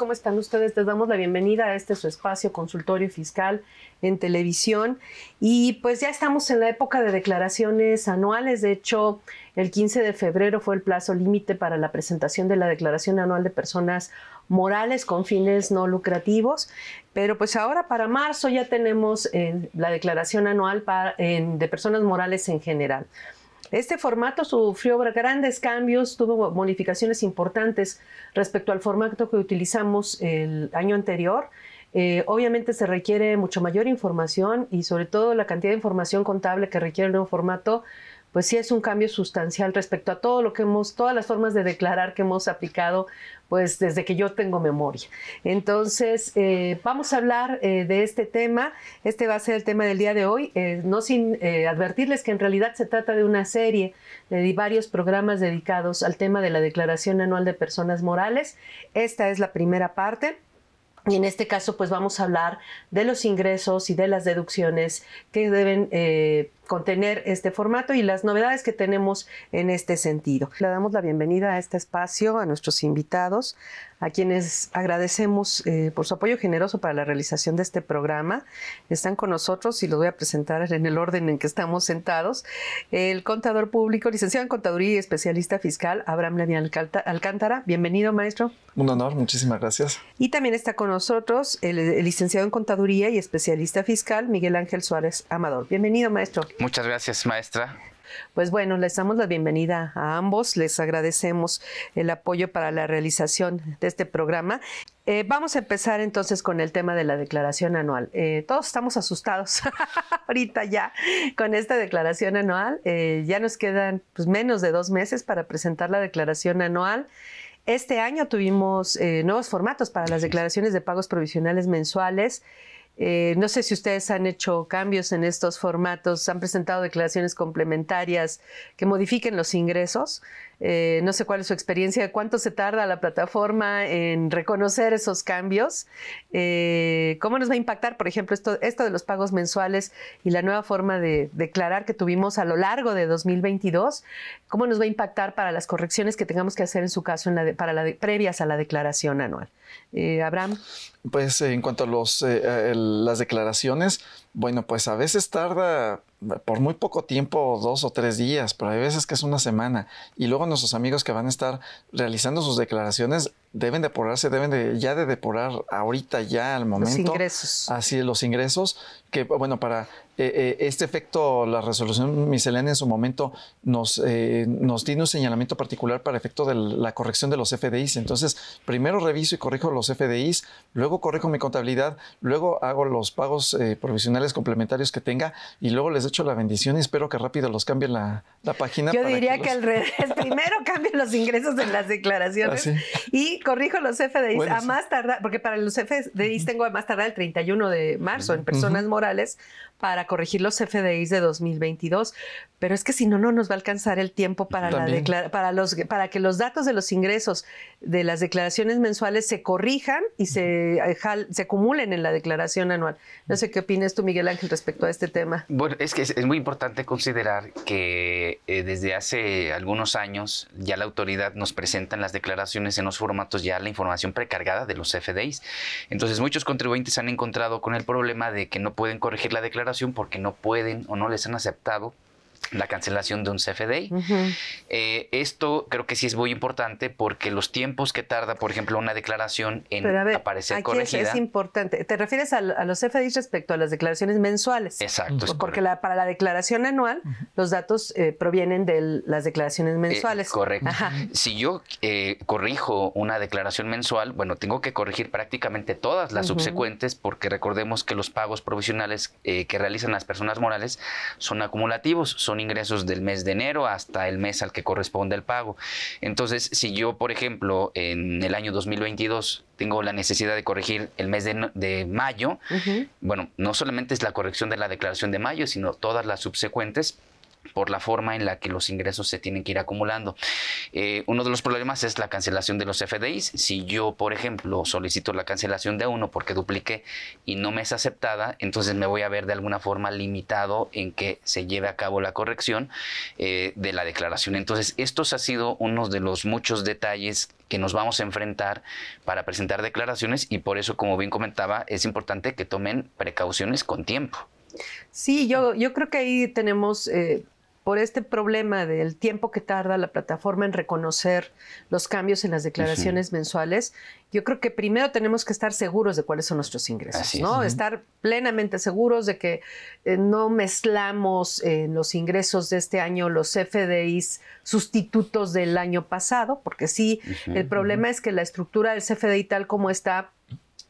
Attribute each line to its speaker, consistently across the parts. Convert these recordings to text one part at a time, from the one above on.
Speaker 1: ¿cómo están ustedes? Les damos la bienvenida a este su espacio consultorio fiscal en televisión. Y pues ya estamos en la época de declaraciones anuales. De hecho, el 15 de febrero fue el plazo límite para la presentación de la declaración anual de personas morales con fines no lucrativos. Pero pues ahora para marzo ya tenemos eh, la declaración anual de personas morales en general. Este formato sufrió grandes cambios, tuvo modificaciones importantes respecto al formato que utilizamos el año anterior. Eh, obviamente se requiere mucho mayor información y sobre todo la cantidad de información contable que requiere el nuevo formato, pues sí es un cambio sustancial respecto a todo lo que hemos, todas las formas de declarar que hemos aplicado pues desde que yo tengo memoria. Entonces, eh, vamos a hablar eh, de este tema. Este va a ser el tema del día de hoy, eh, no sin advertirles que en realidad se trata de una serie de varios programas dedicados al tema de la Declaración Anual de Personas Morales. Esta es la primera parte. Y en este caso, pues vamos a hablar de los ingresos y de las deducciones que deben contener este formato y las novedades que tenemos en este sentido. Le damos la bienvenida a este espacio a nuestros invitados, a quienes agradecemos eh, por su apoyo generoso para la realización de este programa. Están con nosotros y los voy a presentar en el orden en que estamos sentados. El contador público, licenciado en contaduría y especialista fiscal, Abraham Levian Alcántara.
Speaker 2: Bienvenido, maestro. Un honor, muchísimas gracias.
Speaker 1: Y también está con nosotros el licenciado en contaduría y especialista fiscal, Miguel Ángel Suárez Amador. Bienvenido, maestro.
Speaker 2: Muchas
Speaker 3: gracias, maestra.
Speaker 1: Pues bueno, les damos la bienvenida a ambos, les agradecemos el apoyo para la realización de este programa. Eh, vamos a empezar entonces con el tema de la declaración anual. Eh, todos estamos asustados ahorita ya con esta declaración anual. Eh, ya nos quedan pues, menos de dos meses para presentar la declaración anual. Este año tuvimos nuevos formatos para las declaraciones de pagos provisionales mensuales eh, no sé si ustedes han hecho cambios en estos formatos, han presentado declaraciones complementarias que modifiquen los ingresos. Eh, no sé cuál es su experiencia, cuánto se tarda la plataforma en reconocer esos cambios, eh, cómo nos va a impactar, por ejemplo, esto, de los pagos mensuales y la nueva forma de declarar que tuvimos a lo largo de 2022, cómo nos va a impactar para las correcciones que tengamos que hacer en su caso para previas a la declaración anual. Eh, Abraham.
Speaker 2: Pues en cuanto a las declaraciones, bueno, pues a veces tarda por muy poco tiempo, dos o tres días, pero hay veces que es una semana. Y luego nuestros amigos que van a estar realizando sus declaraciones deben depurarse, deben de ya de depurar ahorita, ya al momento. Los ingresos. Así, los ingresos, que bueno, para eh, eh, este efecto, la resolución miscelánea en su momento nos, eh, nos tiene un señalamiento particular para efecto de la corrección de los FDIs. Entonces, primero reviso y corrijo los FDIs, luego corrijo mi contabilidad, luego hago los pagos provisionales complementarios que tenga y luego les echo la bendición y espero que rápido los cambien la, página. Yo diría que, al revés,
Speaker 1: primero cambien los ingresos de las declaraciones ah, y corrijo los FDIs a más tardar, porque para los FDIs tengo a más tardar el 31 de marzo en personas morales para corregir los FDIs de 2022, pero es que si no, no nos va a alcanzar el tiempo para, la para, los, para que los datos de los ingresos de las declaraciones mensuales se corrijan y se, eh, se acumulen en la declaración anual. No sé qué opinas tú, Miguel Ángel, respecto a este tema.
Speaker 3: Bueno, es que es, muy importante considerar que eh, desde hace algunos años ya la autoridad nos presenta en las declaraciones en los formatos ya la información precargada de los FDIs. Entonces muchos contribuyentes han encontrado con el problema de que no pueden corregir la declaración porque no pueden o no les han aceptado la cancelación de un CFDI. Eh, esto creo que sí es muy importante porque los tiempos que tarda, por ejemplo, una declaración en Pero a ver, aparecer aquí Es,
Speaker 1: importante. Te refieres a, los CFDIs respecto a las declaraciones mensuales. Exacto. porque para la declaración anual, los datos eh, provienen de las declaraciones eh, mensuales.
Speaker 3: correcto. Si yo corrijo una declaración mensual, bueno, tengo que corregir prácticamente todas las subsecuentes porque recordemos que los pagos provisionales que realizan las personas morales son acumulativos, son ingresos del mes de enero hasta el mes al que corresponde el pago. Entonces, si yo, por ejemplo, en el año 2022 tengo la necesidad de corregir el mes de, mayo, bueno, no solamente es la corrección de la declaración de mayo, sino todas las subsecuentes por la forma en la que los ingresos se tienen que ir acumulando. Eh, uno de los problemas es la cancelación de los FDIs. Si yo, por ejemplo, solicito la cancelación de uno porque dupliqué y no me es aceptada, entonces me voy a ver de alguna forma limitado en que se lleve a cabo la corrección eh, de la declaración. Entonces, estos ha sido uno de los muchos detalles que nos vamos a enfrentar para presentar declaraciones y por eso, como bien comentaba, es importante que tomen precauciones con tiempo.
Speaker 1: Sí, yo, yo creo que ahí tenemos, eh, por este problema del tiempo que tarda la plataforma en reconocer los cambios en las declaraciones mensuales, yo creo que primero tenemos que estar seguros de cuáles son nuestros ingresos, ¿no? Estar plenamente seguros de que eh, no mezclamos en eh, los ingresos de este año los CFDIs sustitutos del año pasado, porque sí, el problema es que la estructura del CFDI tal como está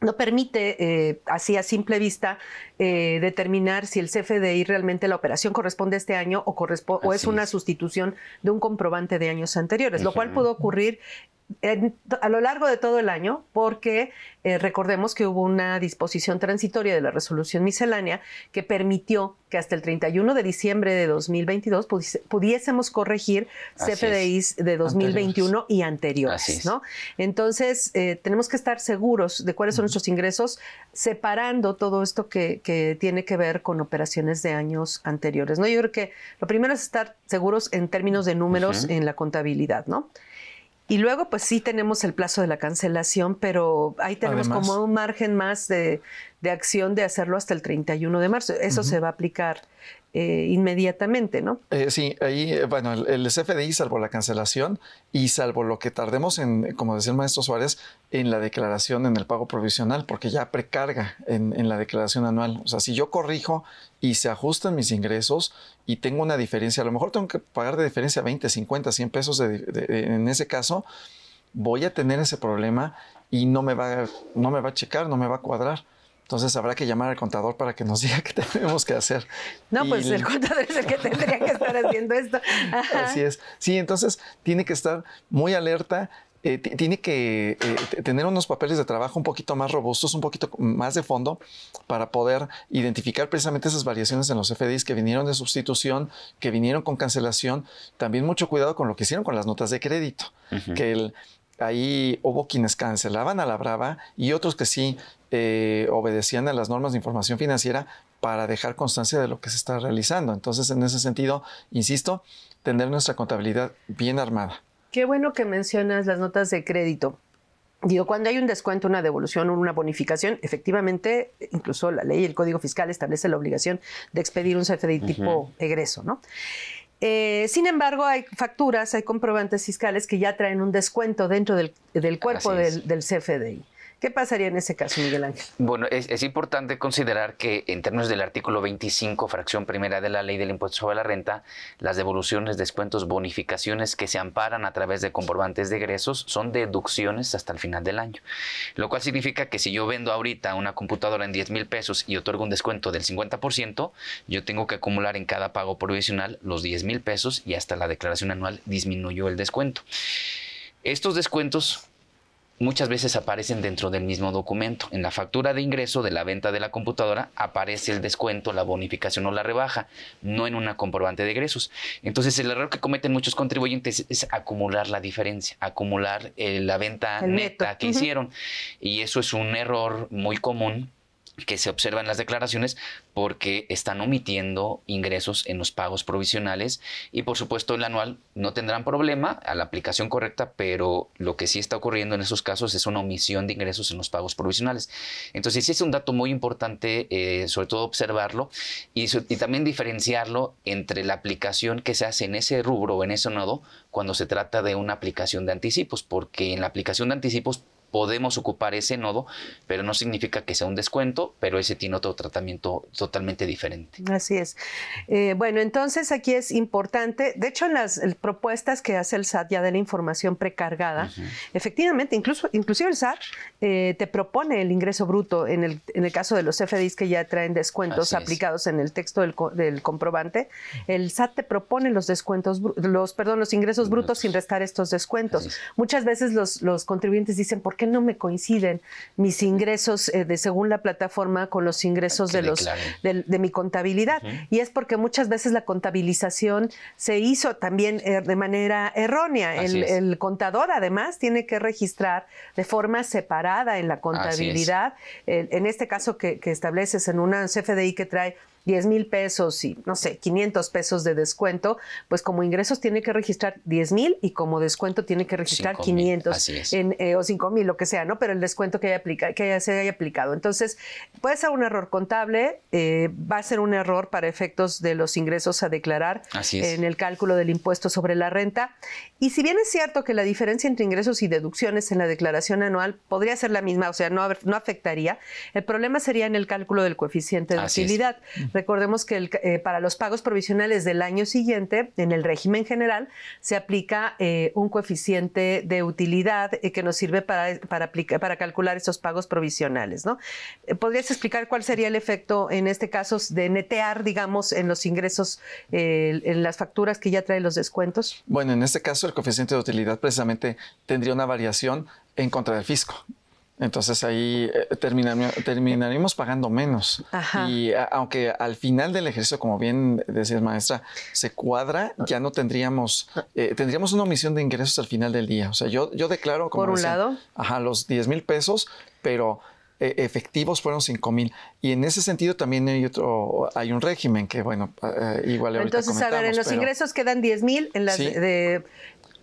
Speaker 1: no permite eh, así a simple vista eh, determinar si el CFDI realmente la operación corresponde a este año o, es una sustitución de un comprobante de años anteriores, lo cual pudo ocurrir a lo largo de todo el año, porque eh, recordemos que hubo una disposición transitoria de la resolución miscelánea que permitió que hasta el 31 de diciembre de 2022 pudiésemos corregir CFDIs de 2021 y anteriores. ¿no? Entonces, eh, tenemos que estar seguros de cuáles son nuestros ingresos, separando todo esto que, tiene que ver con operaciones de años anteriores. ¿no? Yo creo que lo primero es estar seguros en términos de números en la contabilidad. ¿no? Y luego, pues sí tenemos el plazo de la cancelación, pero ahí tenemos como un margen más de, acción de hacerlo hasta el 31 de marzo. Eso se va a aplicar eh, inmediatamente, ¿no?
Speaker 2: Eh, sí, ahí, eh, bueno, el, CFDI, salvo la cancelación y salvo lo que tardemos en, como decía el maestro Suárez, en la declaración, en el pago provisional, porque ya precarga en, la declaración anual. O sea, si yo corrijo y se ajustan mis ingresos y tengo una diferencia, a lo mejor tengo que pagar de diferencia 20, 50, 100 pesos en ese caso, voy a tener ese problema y no me va, no me va a checar, no me va a cuadrar. Entonces habrá que llamar al contador para que nos diga qué tenemos que hacer. No, pues el contador es el que tendría que estar haciendo esto. Así es. Sí, entonces tiene que estar muy alerta, eh, tiene que eh, tener unos papeles de trabajo un poquito más robustos, un poquito más de fondo, para poder identificar precisamente esas variaciones en los FDIs que vinieron de sustitución, que vinieron con cancelación. También mucho cuidado con lo que hicieron con las notas de crédito, que ahí hubo quienes cancelaban a la brava y otros que sí eh, obedecían a las normas de información financiera para dejar constancia de lo que se está realizando. Entonces, en ese sentido, insisto, tener nuestra contabilidad bien armada.
Speaker 1: Qué bueno que mencionas las notas de crédito. Digo, cuando hay un descuento, una devolución, o una bonificación, efectivamente, incluso la ley y el Código Fiscal establece la obligación de expedir un CFDI tipo egreso, ¿no? Eh, sin embargo, hay facturas, hay comprobantes fiscales que ya traen un descuento dentro del, cuerpo del, CFDI. ¿Qué pasaría en ese caso, Miguel Ángel?
Speaker 3: Bueno, es, importante considerar que en términos del artículo 25, fracción primera de la ley del impuesto sobre la renta, las devoluciones, descuentos, bonificaciones que se amparan a través de comprobantes de egresos son deducciones hasta el final del año. Lo cual significa que si yo vendo ahorita una computadora en 10 mil pesos y otorgo un descuento del 50%, yo tengo que acumular en cada pago provisional los 10 mil pesos y hasta la declaración anual disminuyo el descuento. Estos descuentos muchas veces aparecen dentro del mismo documento. En la factura de ingreso de la venta de la computadora aparece el descuento, la bonificación o la rebaja, no en una comprobante de egresos. Entonces el error que cometen muchos contribuyentes es acumular la diferencia, acumular eh, la venta neta que hicieron. Y eso es un error muy común que se observan en las declaraciones porque están omitiendo ingresos en los pagos provisionales y por supuesto el anual no tendrán problema a la aplicación correcta, pero lo que sí está ocurriendo en esos casos es una omisión de ingresos en los pagos provisionales. Entonces sí es un dato muy importante, eh, sobre todo observarlo y, y también diferenciarlo entre la aplicación que se hace en ese rubro o en ese nodo cuando se trata de una aplicación de anticipos, porque en la aplicación de anticipos podemos ocupar ese nodo, pero no significa que sea un descuento, pero ese tiene otro tratamiento totalmente diferente.
Speaker 1: Así es. Eh, bueno, entonces aquí es importante, de hecho en las propuestas que hace el SAT ya de la información precargada, efectivamente, incluso, inclusive el SAT eh, te propone el ingreso bruto en el, en el caso de los FDIs que ya traen descuentos aplicados en el texto del, comprobante, el SAT te propone los descuentos, los, perdón, los ingresos brutos, sin restar estos descuentos. Muchas veces los, los contribuyentes dicen, ¿por que no me coinciden mis ingresos eh, de según la plataforma con los ingresos de, los, de, mi contabilidad? Y es porque muchas veces la contabilización se hizo también eh, de manera errónea. El, contador además tiene que registrar de forma separada en la contabilidad, eh, en este caso que, que estableces en una CFDI que trae 10 mil pesos y, no sé, 500 pesos de descuento, pues como ingresos tiene que registrar 10 mil y como descuento tiene que registrar 500 eh, o 5 mil, lo que sea, ¿no? Pero el descuento que, haya aplica, que haya, se haya aplicado. Entonces, puede ser un error contable, eh, va a ser un error para efectos de los ingresos a declarar en el cálculo del impuesto sobre la renta. Y si bien es cierto que la diferencia entre ingresos y deducciones en la declaración anual podría ser la misma, o sea, no, no afectaría, el problema sería en el cálculo del coeficiente de utilidad. Recordemos que eh, para los pagos provisionales del año siguiente, en el régimen general, se aplica eh, un coeficiente de utilidad eh, que nos sirve para, para calcular esos pagos provisionales. ¿no? ¿Podrías explicar cuál sería el efecto en este caso de netear, digamos, en los ingresos, en las facturas que ya traen los descuentos?
Speaker 2: Bueno, en este caso el coeficiente de utilidad precisamente tendría una variación en contra del fisco. Entonces ahí eh, terminaríamos pagando menos. Y aunque al final del ejercicio, como bien decías maestra, se cuadra, ah. ya no tendríamos, ah. eh, tendríamos una omisión de ingresos al final del día. O sea, yo, yo declaro como... Por un lado. Ajá, los 10 mil pesos, pero e, efectivos fueron 5 mil. Y en ese sentido también hay otro, hay un régimen que, bueno, eh, igual ahorita Entonces, a ver, en los ingresos
Speaker 1: quedan 10 mil, en las de,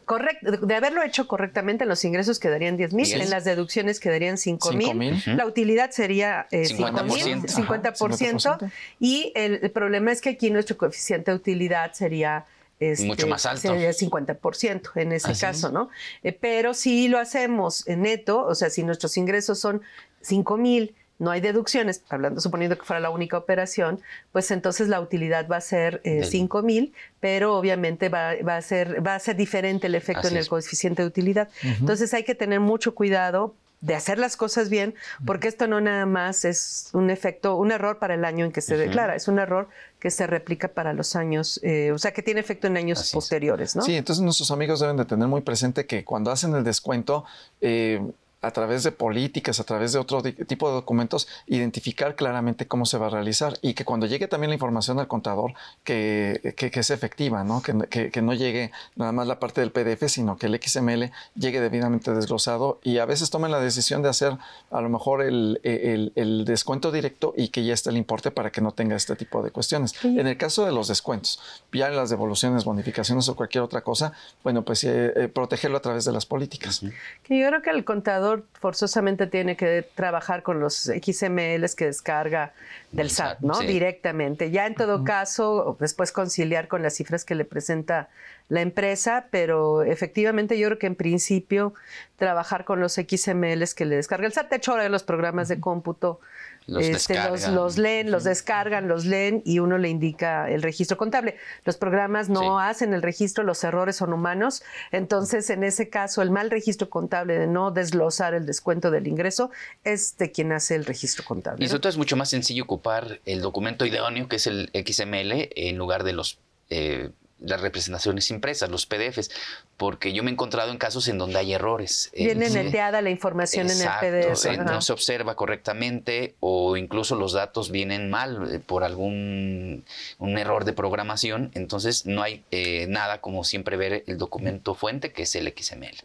Speaker 1: correcto, de haberlo hecho correctamente, en los ingresos quedarían 10 mil, en las deducciones quedarían 5 mil, la utilidad sería 50, eh, 50%, y el, problema es que aquí nuestro coeficiente de utilidad sería... Este, Mucho más alto. Sería 50% en ese ah, caso, ¿no? Eh, pero si lo hacemos en neto, o sea, si nuestros ingresos son 5 mil no hay deducciones, hablando, suponiendo que fuera la única operación, pues entonces la utilidad va a ser 5 eh, mil, pero obviamente va, a ser, va a ser diferente el efecto en el coeficiente de utilidad. Entonces hay que tener mucho cuidado de hacer las cosas bien, porque esto no nada más es un efecto, un error para el año en que se declara, es un error que se replica para los años, eh, o sea, que tiene efecto
Speaker 2: en años posteriores, ¿no? Sí, entonces nuestros amigos deben de tener muy presente que cuando hacen el descuento, eh, a través de políticas, a través de otro tipo de documentos, identificar claramente cómo se va a realizar y que cuando llegue también la información al contador, que, que, que efectiva, ¿no? Que, que, no llegue nada más la parte del PDF, sino que el XML llegue debidamente desglosado y a veces tomen la decisión de hacer a lo mejor el, e, descuento directo y que ya esté el importe para que no tenga este tipo de cuestiones. En el caso de los descuentos, ya las devoluciones, bonificaciones o cualquier otra cosa, bueno, pues eh, eh, protegerlo a través de las políticas. Yo
Speaker 1: creo que el contador forzosamente tiene que trabajar con los XMLs que descarga del SAT, ¿no? Directamente. Ya en todo caso, después conciliar con las cifras que le presenta la empresa, pero efectivamente yo creo que en principio trabajar con los XMLs que le descarga el SAT. De hecho, ahora los programas de cómputo los, este, los, leen, los descargan, los leen y uno le indica el registro contable. Los programas no hacen el registro, los errores son humanos. Entonces, en ese caso, el mal registro contable de no desglosar el descuento del ingreso es de quien hace el registro contable. Y
Speaker 3: sobre todo es mucho más sencillo ocupar el documento idóneo, que es el XML, en lugar de los eh, las representaciones impresas, los PDFs, porque yo me he encontrado en casos en donde hay errores. Viene neteada
Speaker 1: la información en el PDF. Eh, no
Speaker 3: se observa correctamente o incluso los datos vienen mal eh, por algún un error de programación, entonces no hay eh, nada como siempre ver el documento fuente que es el XML.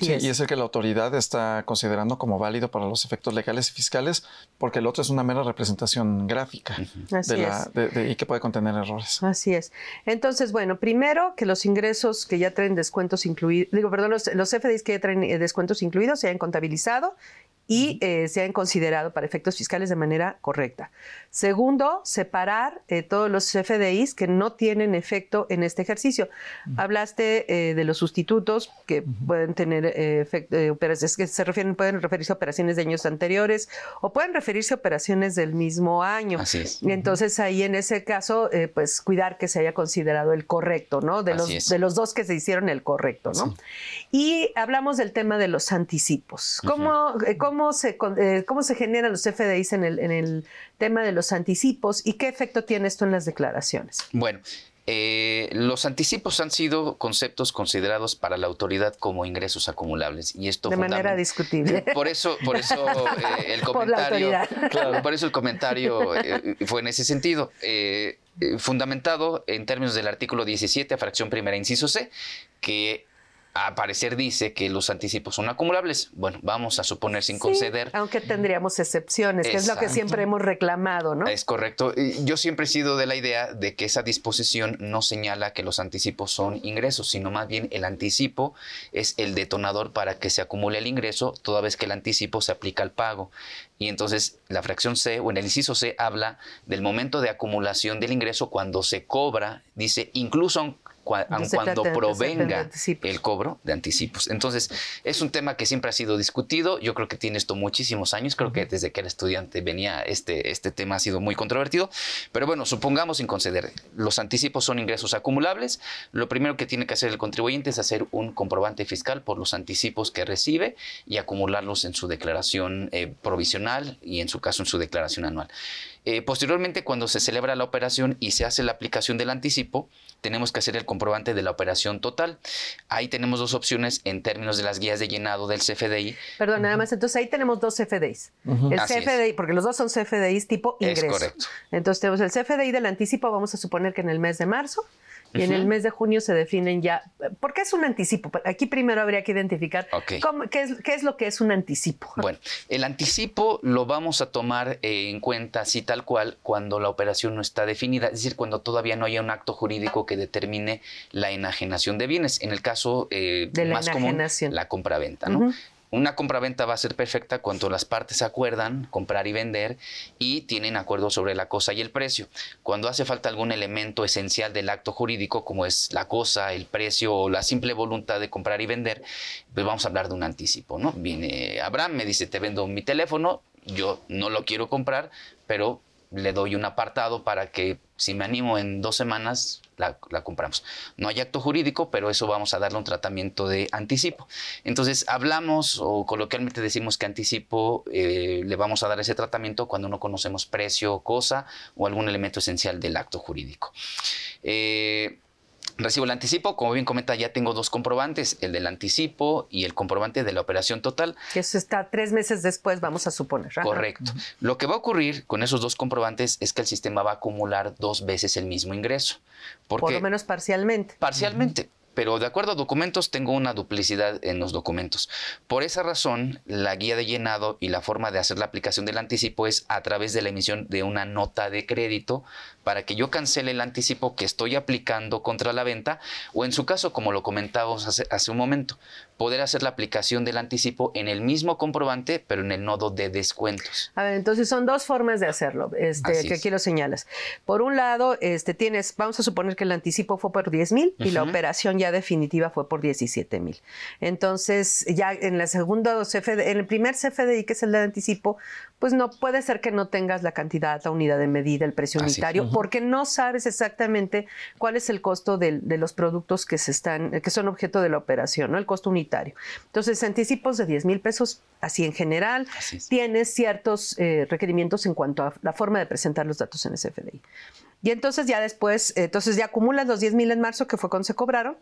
Speaker 2: Y es el que la autoridad está considerando como válido para los efectos legales y fiscales, porque el otro es una mera representación gráfica y que puede contener errores.
Speaker 1: Así es. Entonces, bueno, primero que los ingresos que ya traen descuentos incluidos, digo, perdón, los, los, que ya traen eh, descuentos incluidos se hayan contabilizado y se eh, sean considerado para efectos fiscales de manera correcta. Segundo, separar eh, todos los FDIs que no tienen efecto en este ejercicio. Hablaste eh, de los sustitutos que pueden tener efecto, operaciones que se refieren, pueden referirse a operaciones de años anteriores o pueden referirse a operaciones del mismo año. Así Entonces ahí en ese caso, pues cuidar que se haya considerado el correcto, ¿no? De, los, de los dos que se hicieron el correcto, ¿no? Y hablamos del tema de los
Speaker 3: anticipos.
Speaker 1: ¿Cómo, cómo eh, cómo se, generan los FDIs en el, tema de los anticipos y qué efecto tiene esto en las declaraciones.
Speaker 3: Bueno, eh, los anticipos han sido conceptos considerados para la autoridad como ingresos acumulables y esto de manera
Speaker 1: discutible.
Speaker 3: Por eso, por eso eh, el comentario, fue en ese sentido. fundamentado en términos del artículo 17, fracción primera, inciso C, que a parecer dice que los anticipos son acumulables. Bueno, vamos a suponer sin conceder.
Speaker 1: Aunque tendríamos excepciones, que es lo que siempre hemos reclamado,
Speaker 3: ¿no? Es correcto. Yo siempre he sido de la idea de que esa disposición no señala que los anticipos son ingresos, sino más bien el anticipo es el detonador para que se acumule el ingreso, toda vez que el anticipo se aplica al pago. Y entonces la fracción C o en el inciso C habla del momento de acumulación del ingreso cuando se cobra, dice, incluso aun cuando provenga el cobro de anticipos. Entonces, es un tema que siempre ha sido discutido. Yo creo que tiene esto muchísimos años. Creo que desde que era estudiante venía este, este tema ha sido muy controvertido. Pero bueno, supongamos sin conceder, los anticipos son ingresos acumulables. Lo primero que tiene que hacer el contribuyente es hacer un comprobante fiscal por los anticipos que recibe y acumularlos en su declaración eh, provisional y en su caso en su declaración anual. Eh, posteriormente, cuando se celebra la operación y se hace la aplicación del anticipo, tenemos que hacer el comprobante de la operación total. Ahí tenemos dos opciones en términos de las guías de llenado del CFDI.
Speaker 1: Perdón, nada más, entonces ahí tenemos dos CFDIs. El CFDI, porque los dos son CFDIs tipo ingreso. Es correcto. Entonces tenemos el CFDI del anticipo, vamos a suponer que en el mes de marzo, y en el mes de junio se definen ya, porque es un anticipo. Aquí primero habría que identificar qué, es, lo que es un anticipo.
Speaker 3: Bueno, el anticipo lo vamos a tomar eh, en cuenta así tal cual cuando la operación no está definida, es decir, cuando todavía no haya un acto jurídico que determine la enajenación de bienes. En el caso eh, de la más común, la compraventa. ¿no? una compraventa va a ser perfecta cuando las partes acuerdan comprar y vender y tienen acuerdo sobre la cosa y el precio. Cuando hace falta algún elemento esencial del acto jurídico, como es la cosa, el precio o la simple voluntad de comprar y vender, pues vamos a hablar de un anticipo, ¿no? Viene Abraham, me dice, te vendo mi teléfono, yo no lo quiero comprar, pero le doy un apartado para que si me animo en dos semanas, la, compramos. No hay acto jurídico, pero eso vamos a darle un tratamiento de anticipo. Entonces, hablamos o coloquialmente decimos que anticipo eh, le vamos a dar ese tratamiento cuando no conocemos precio, cosa o algún elemento esencial del acto jurídico. Eh, Recibo el anticipo, como bien comenta, ya tengo dos comprobantes, el del anticipo y el comprobante de la operación total.
Speaker 1: Eso está tres meses después, vamos a suponer. Correcto.
Speaker 3: Lo que va a ocurrir con esos dos comprobantes es que el sistema va a acumular dos veces el mismo ingreso. Por lo menos parcialmente. Parcialmente. Pero de acuerdo a documentos, tengo una duplicidad en los documentos. Por esa razón, la guía de llenado y la forma de hacer la aplicación del anticipo es a través de la emisión de una nota de crédito para que yo cancele el anticipo que estoy aplicando contra la venta o en su caso, como lo comentábamos hace, un momento, poder hacer la aplicación del anticipo en el mismo comprobante, pero en el nodo de descuentos.
Speaker 1: A ver, entonces son dos formas de hacerlo, este, que aquí lo señalas. Por un lado, este, tienes, vamos a suponer que el anticipo fue por 10 mil y la operación ya definitiva fue por 17 mil. Entonces, ya en la segunda en el primer CFDI, que es el de anticipo, pues no puede ser que no tengas la cantidad, la unidad de medida, el precio unitario porque no sabes exactamente cuál es el costo de, los productos que, se están, que son objeto de la operación, ¿no? el costo unitario. Entonces, anticipos de 10 mil pesos, así en general, tienes ciertos eh, requerimientos en cuanto a la forma de presentar los datos en SFDI. Y entonces ya después, entonces ya acumulas los 10 mil en marzo que fue cuando se cobraron,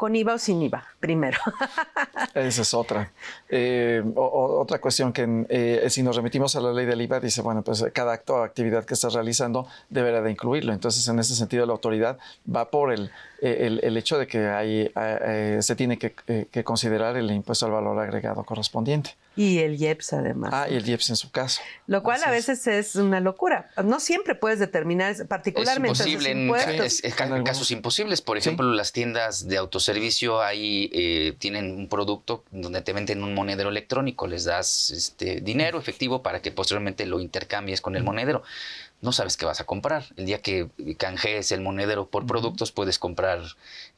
Speaker 1: ¿Con IVA o sin IVA? Primero.
Speaker 2: Esa es otra. Eh, otra cuestión que eh, si nos remitimos a la ley del IVA, dice, bueno, pues cada acto o actividad que estás realizando deberá de incluirlo. Entonces, en ese sentido, la autoridad va por el, eh, el, hecho de que hay, se tiene que, considerar el impuesto al valor agregado correspondiente. Y el IEPS, además. Ah, y el IEPS en su caso.
Speaker 1: Lo cual a veces es una locura. No siempre puedes determinar, particularmente. Es imposible,
Speaker 3: en, casos imposibles. Por ejemplo, las tiendas de autoservicio servicio ahí eh, tienen un producto donde te venden un monedero electrónico, les das este, dinero efectivo para que posteriormente lo intercambies con el monedero no sabes qué vas a comprar. El día que canjees el monedero por productos, puedes comprar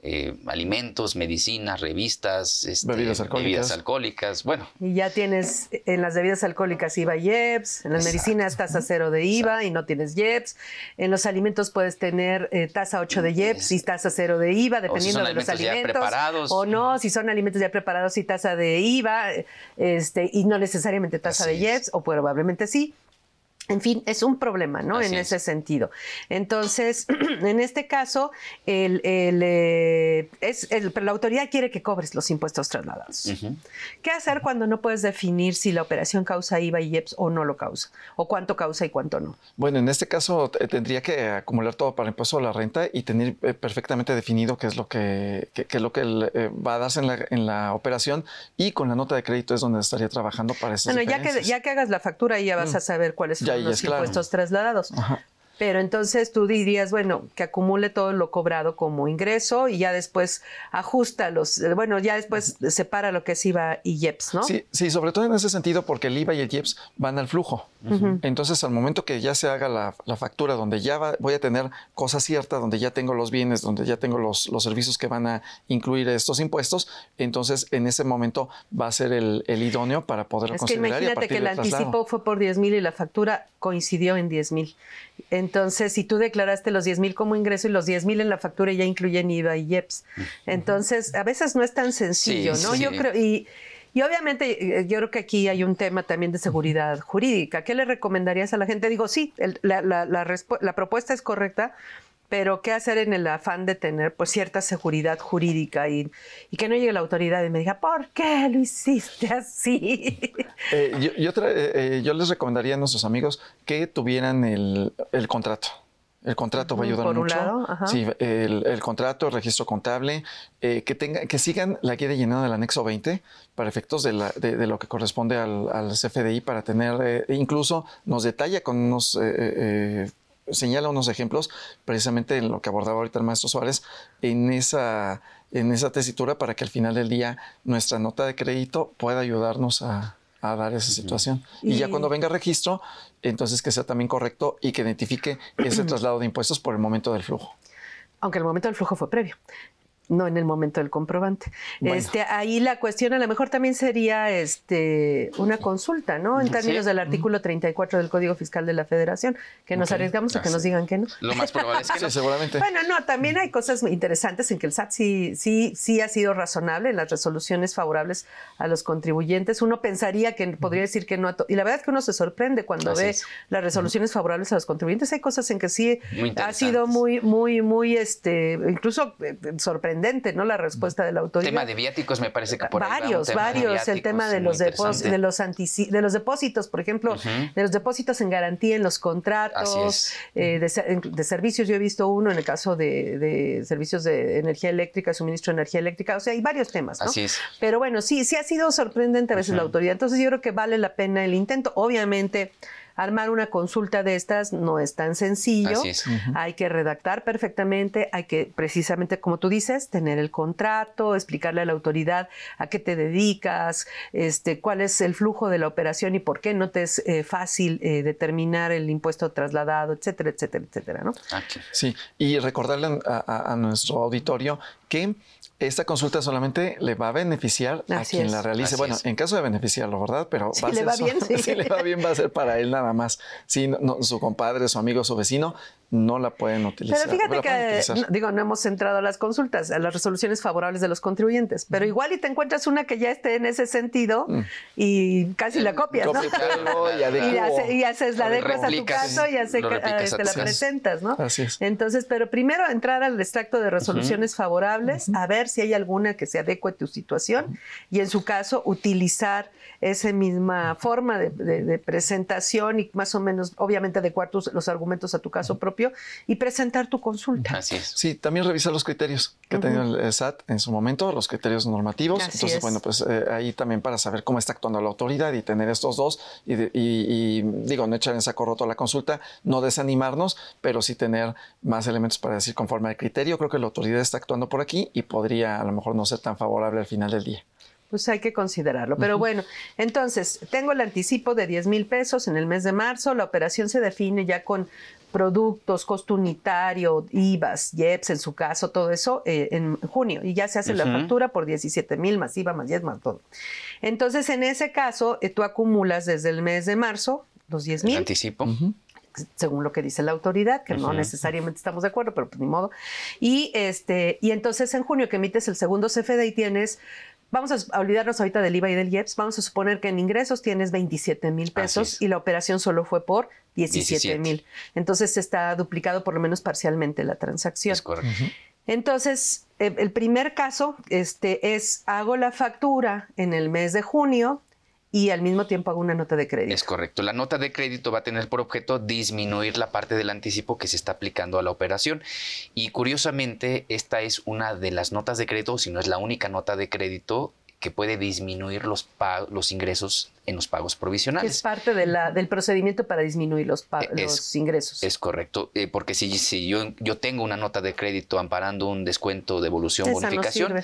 Speaker 3: eh, alimentos, medicinas, revistas, este, bebidas, alcohólicas. Bueno.
Speaker 1: Y ya tienes en las bebidas alcohólicas IVA y EPS, en las medicinas tasa cero de IVA y no tienes IEPS, en los alimentos puedes tener eh, tasa 8 de IEPS y tasa cero de IVA, dependiendo de los alimentos. preparados. O no, si son alimentos ya preparados y tasa de IVA, este, y no necesariamente tasa de IEPS, o probablemente sí. En fin, es un problema, ¿no? en ese sentido. Entonces, en este caso, el, eh, es, la autoridad quiere que cobres los impuestos trasladados. ¿Qué hacer cuando no puedes definir si la operación causa IVA y IEPS o no lo causa? ¿O cuánto causa y cuánto no?
Speaker 2: Bueno, en este caso eh, tendría que acumular todo para el impuesto a la renta y tener eh, perfectamente definido qué es lo que, es lo que va a darse en la, operación y con la nota de crédito es donde estaría trabajando para esas Bueno, ya que,
Speaker 1: hagas la factura ya vas mm. a saber cuál es los impuestos trasladados. Pero entonces tú dirías, bueno, que acumule todo lo cobrado como ingreso y ya después ajusta los, eh, bueno, ya después separa lo que es IVA y IEPS, ¿no? Sí,
Speaker 2: sí, sobre todo en ese sentido porque el IVA y el IEPS van al flujo. Entonces, al momento que ya se haga la, factura, donde ya voy a tener cosa cierta, donde ya tengo los bienes, donde ya tengo los, los servicios que van a incluir estos impuestos, entonces en ese momento va a ser el, idóneo para poder es Que imagínate que el anticipo
Speaker 1: fue por 10 mil y la factura coincidió en 10 mil. Entonces, si tú declaraste los 10 mil como ingreso y los 10 mil en la factura ya incluyen IVA y IEPS. Entonces, a veces no es tan sencillo, ¿no? Yo creo, y, obviamente eh, yo creo que aquí hay un tema también de seguridad jurídica. ¿Qué le recomendarías a la gente? Digo, sí, la propuesta es correcta, pero qué hacer en el afán de tener pues cierta seguridad jurídica y, que no llegue la autoridad y me diga, ¿por qué lo hiciste así?
Speaker 2: Eh, yo, eh, eh, yo, les recomendaría a nuestros amigos que tuvieran el, contrato. El contrato va a ayudar Por mucho. Un lado, Sí, el, contrato, el registro contable, que tenga, que sigan la guía de llenado del anexo 20 para efectos de, lo que corresponde al, al CFDI para tener, incluso nos detalla con unos señala unos ejemplos precisamente en lo que abordaba ahorita el maestro Suárez, en esa, en esa tesitura para que al final del día nuestra nota de crédito pueda ayudarnos a, a dar esa situación. Y, y, ya cuando venga registro, entonces que sea también correcto y que identifique ese traslado de impuestos por el momento del flujo.
Speaker 1: Aunque el momento del flujo fue previo. No en el momento del comprobante. Este, ahí la cuestión a lo mejor también sería este, una consulta, ¿no? En términos del artículo 34 del Código Fiscal de la Federación, que nos arriesgamos a que ah, nos digan que no.
Speaker 2: Lo más probable es que no, seguramente.
Speaker 1: Bueno, no, también hay cosas interesantes en que el SAT sí, sí, ha sido razonable en las resoluciones favorables a los contribuyentes. Uno pensaría que podría decir que no. y la verdad es que uno se sorprende cuando ve las resoluciones favorables a los contribuyentes. Hay cosas en que sí ha sido muy, muy, muy, este, incluso sorprendente eh, eh, ¿no? La respuesta de la autoridad. Tema
Speaker 3: de viáticos me parece que por Varios, varios. el tema de los, de los,
Speaker 1: de los depósitos, por ejemplo, de los depósitos en garantía en los contratos, eh, de, servicios. Yo he visto uno en el caso de, servicios de energía eléctrica, suministro de energía eléctrica. O sea, hay varios temas, ¿no? Así es. Pero bueno, sí, sí ha sido sorprendente a veces la autoridad. Entonces yo creo que vale la pena el intento. Obviamente Armar una consulta de estas no es tan sencillo. Hay que redactar perfectamente, hay que, precisamente como tú dices, tener el contrato, explicarle a la autoridad a qué te dedicas, este, cuál es el flujo de la operación y por qué no te es eh, fácil eh, determinar el impuesto trasladado, etcétera, etcétera, etcétera, ¿no?
Speaker 2: Ah, sí, y recordarle a nuestro auditorio que esta consulta solamente le va a beneficiar a quien la realice. bueno, en caso de beneficiarlo, ¿verdad? Pero va le va bien, si le va bien, va a ser para él nada más. Si su compadre, su amigo, su vecino, no la pueden utilizar. Pero fíjate que,
Speaker 1: digo, no hemos entrado a las consultas, a las resoluciones favorables de los contribuyentes, pero igual y te encuentras una que ya esté en ese sentido mm. y casi la copias, ¿no? y, haces la adecua a tu caso y ah, te la presentas, ¿no? Así es. Entonces, pero primero entrar al extracto de resoluciones favorables, a ver si hay alguna que se adecue a tu situación y en su caso utilizar esa misma forma de, presentación y más o menos, obviamente, adecuar los argumentos a tu caso propio y presentar tu consulta. Así
Speaker 2: es. Sí, también revisar los criterios que tenía el SAT en su momento, los criterios normativos. Entonces, bueno, pues eh, ahí también para saber cómo está actuando la autoridad y tener estos dos y, y digo, no echar en saco roto la consulta, no desanimarnos, pero sí tener más elementos para decir conforme al criterio, creo que la autoridad está actuando por aquí y podría a lo mejor no ser tan favorable al final del día.
Speaker 1: Pues hay que considerarlo. Pero bueno, entonces, tengo el anticipo de 10 mil pesos en el mes de marzo. La operación se define ya con productos, costo unitario, IVAs, IEPS, en su caso, todo eso eh, en junio. Y ya se hace la factura por 17 mil más IVA, más 10, más todo. Entonces, en ese caso, eh, tú acumulas desde el mes de marzo los 10 mil. Anticipo. según lo que dice la autoridad, que no necesariamente estamos de acuerdo, pero pues ni modo. Y este, y entonces en junio que emites el segundo CFD y tienes vamos a olvidarnos ahorita del IVA y del IEPS, vamos a suponer que en ingresos tienes 27 mil pesos y la operación solo fue por 17 mil. Entonces está duplicado por lo menos parcialmente la transacción. Es correcto. Entonces, eh, el primer caso este, es hago la factura en el mes de junio y al mismo tiempo hago una nota de crédito.
Speaker 3: Es correcto. La nota de crédito va a tener por objeto disminuir la parte del anticipo que se está aplicando a la operación. Y curiosamente, esta es una de las notas de crédito, si no es la única nota de crédito que puede disminuir los, los ingresos en los pagos provisionales. Es
Speaker 1: parte del procedimiento para disminuir los, eh,
Speaker 3: ingresos. Es correcto, eh, porque si, yo, tengo una nota de crédito amparando un descuento, devolución, bonificación,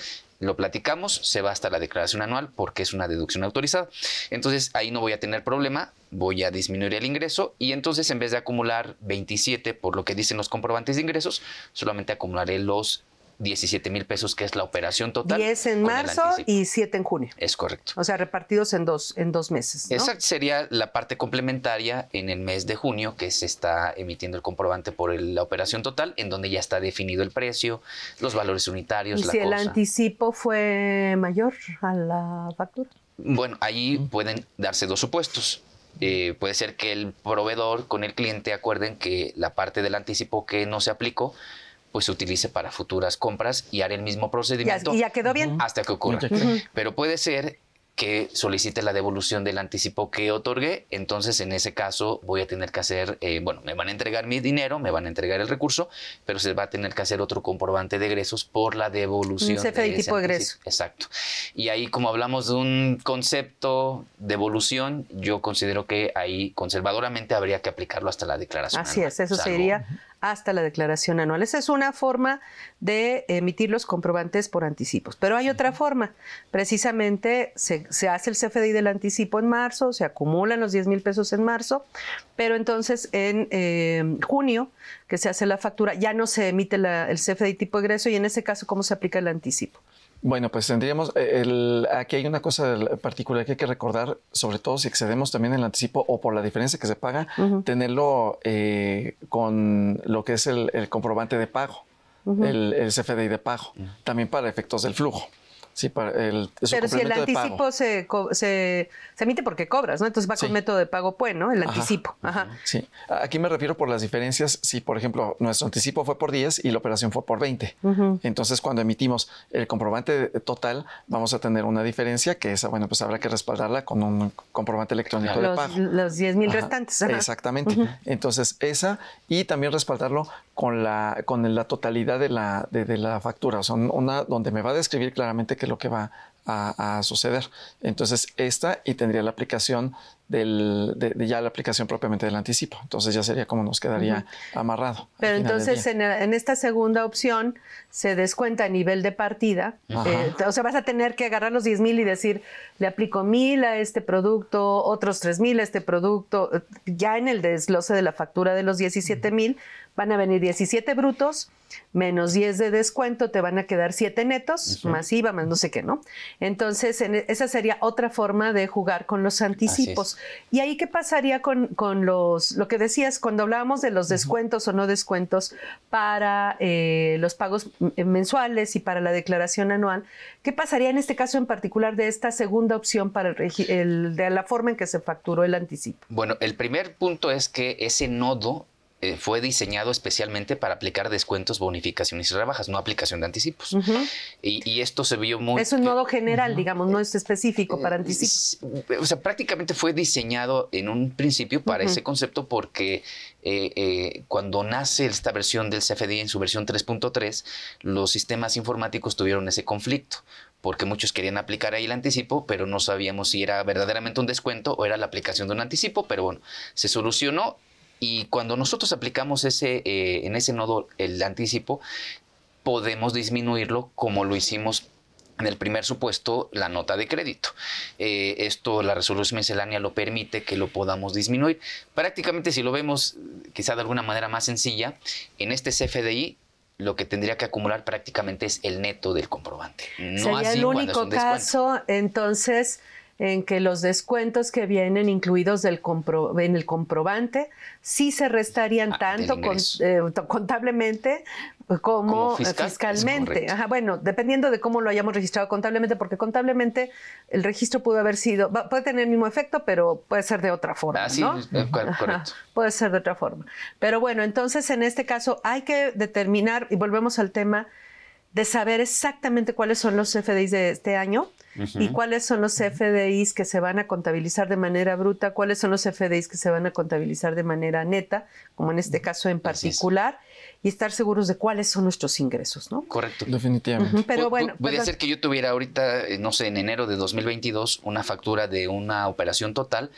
Speaker 3: lo platicamos, se va hasta la declaración anual porque es una deducción autorizada. Entonces ahí no voy a tener problema, voy a disminuir el ingreso y entonces en vez de acumular 27 por lo que dicen los comprobantes de ingresos, solamente acumularé los 17 mil pesos, que es la operación total. 10 en marzo
Speaker 1: y 7 en junio. Es correcto. O sea, repartidos en dos, en dos meses. Esa
Speaker 3: sería la parte complementaria en el mes de junio, que se está emitiendo el comprobante por la operación total, en donde ya está definido el precio, los valores unitarios, ¿Y si el
Speaker 1: anticipo fue mayor a la factura?
Speaker 3: Bueno, ahí pueden darse dos supuestos. Eh, puede ser que el proveedor con el cliente acuerden que la parte del anticipo que no se aplicó pues se utilice para futuras compras y haré el mismo procedimiento. ya, quedó bien. Hasta que ocurra. Pero puede ser que solicite la devolución del anticipo que otorgué, entonces en ese caso voy a tener que hacer, eh, bueno, me van a entregar mi dinero, me van a entregar el recurso, pero se va a tener que hacer otro comprobante de egresos por la devolución. Un de, tipo egreso. Exacto. Y ahí como hablamos de un concepto devolución, yo considero que ahí conservadoramente habría que aplicarlo hasta la declaración. Así es, eso sería
Speaker 1: hasta la declaración anual. Esa es una forma de emitir los comprobantes por anticipos. Pero hay otra forma. Precisamente se, hace el CFDI del anticipo en marzo, se acumulan los 10 mil pesos en marzo, pero entonces en eh, junio, que se hace la factura, ya no se emite el CFDI tipo egreso y en ese caso, ¿cómo se aplica
Speaker 2: el anticipo? Bueno, pues tendríamos, eh, aquí hay una cosa particular que hay que recordar, sobre todo si excedemos también el anticipo o por la diferencia que se paga, tenerlo eh, con lo que es el, comprobante de pago, el, CFDI de pago, también para efectos del flujo. Sí, para el, Pero si el anticipo
Speaker 1: se, emite porque cobras, ¿no? Entonces va con método de pago, pues, ¿no? El anticipo. Ajá.
Speaker 2: Sí. Aquí me refiero por las diferencias. Si, por ejemplo, nuestro anticipo fue por 10 y la operación fue por 20. Entonces, cuando emitimos el comprobante total, vamos a tener una diferencia que esa, bueno, pues habrá que respaldarla con un comprobante electrónico de pago.
Speaker 1: Los 10 mil restantes.
Speaker 2: Exactamente. Entonces, esa y también respaldarlo con la, con la totalidad de la, de, de la factura. O sea, una donde me va a describir claramente que lo que va a, suceder. Entonces, esta y tendría la aplicación del, de, ya la aplicación propiamente del anticipo. Entonces ya sería como nos quedaría amarrado. Pero entonces en,
Speaker 1: esta segunda opción se descuenta a nivel de partida. Eh, o sea, vas a tener que agarrar los 10 mil y decir, le aplico mil a este producto, otros 3 mil a este producto, ya en el desglose de la factura de los 17 mil van a venir 17 brutos, menos 10 de descuento, te van a quedar 7 netos, más IVA, más no sé qué, ¿no? Entonces, e, esa sería otra forma de jugar con los anticipos. ¿Y ahí qué pasaría con, los, lo que decías, cuando hablábamos de los descuentos o no descuentos para eh, los pagos eh, mensuales y para la declaración anual? ¿Qué pasaría en este caso en particular de esta segunda opción para de la forma en que se facturó el anticipo?
Speaker 3: Bueno, el primer punto es que ese nodo eh, fue diseñado especialmente para aplicar descuentos, bonificaciones y rebajas, no aplicación de anticipos. y, esto se vio muy... Es
Speaker 1: un modo general, digamos, no es específico para eh, anticipos.
Speaker 3: O sea, prácticamente fue diseñado en un principio para ese concepto porque eh, cuando nace esta versión del CFD en su versión 3.3, los sistemas informáticos tuvieron ese conflicto porque muchos querían aplicar ahí el anticipo, pero no sabíamos si era verdaderamente un descuento o era la aplicación de un anticipo, pero bueno, se solucionó y cuando nosotros aplicamos ese, eh, en ese nodo el anticipo, podemos disminuirlo como lo hicimos en el primer supuesto, la nota de crédito. Eh, esto, la resolución miscelánea lo permite que lo podamos disminuir. Prácticamente, si lo vemos quizá de alguna manera más sencilla, en este CFDI lo que tendría que acumular prácticamente es el neto del comprobante. No Sería así el único caso,
Speaker 1: entonces, en que los descuentos que vienen incluidos en el comprobante sí se restarían ah, tanto eh, contablemente pues, como, eh, fiscalmente. bueno, dependiendo de cómo lo hayamos registrado contablemente, porque contablemente el registro pudo haber sido, puede tener el mismo efecto, pero puede ser de otra forma. Ah, correcto. puede ser de otra forma. Pero bueno, entonces en este caso hay que determinar, y volvemos al tema de saber exactamente cuáles son los FDIs de este año y cuáles son los FDIs que se van a contabilizar de manera bruta, cuáles son los FDIs que se van a contabilizar de manera neta, como en este mm, caso en particular, y estar seguros de cuáles son nuestros ingresos, ¿no?
Speaker 2: Correcto. Definitivamente.
Speaker 1: Pero
Speaker 3: bueno. Pues puede ser que yo tuviera ahorita, eh, no sé, en enero de 2022, una factura de una operación total,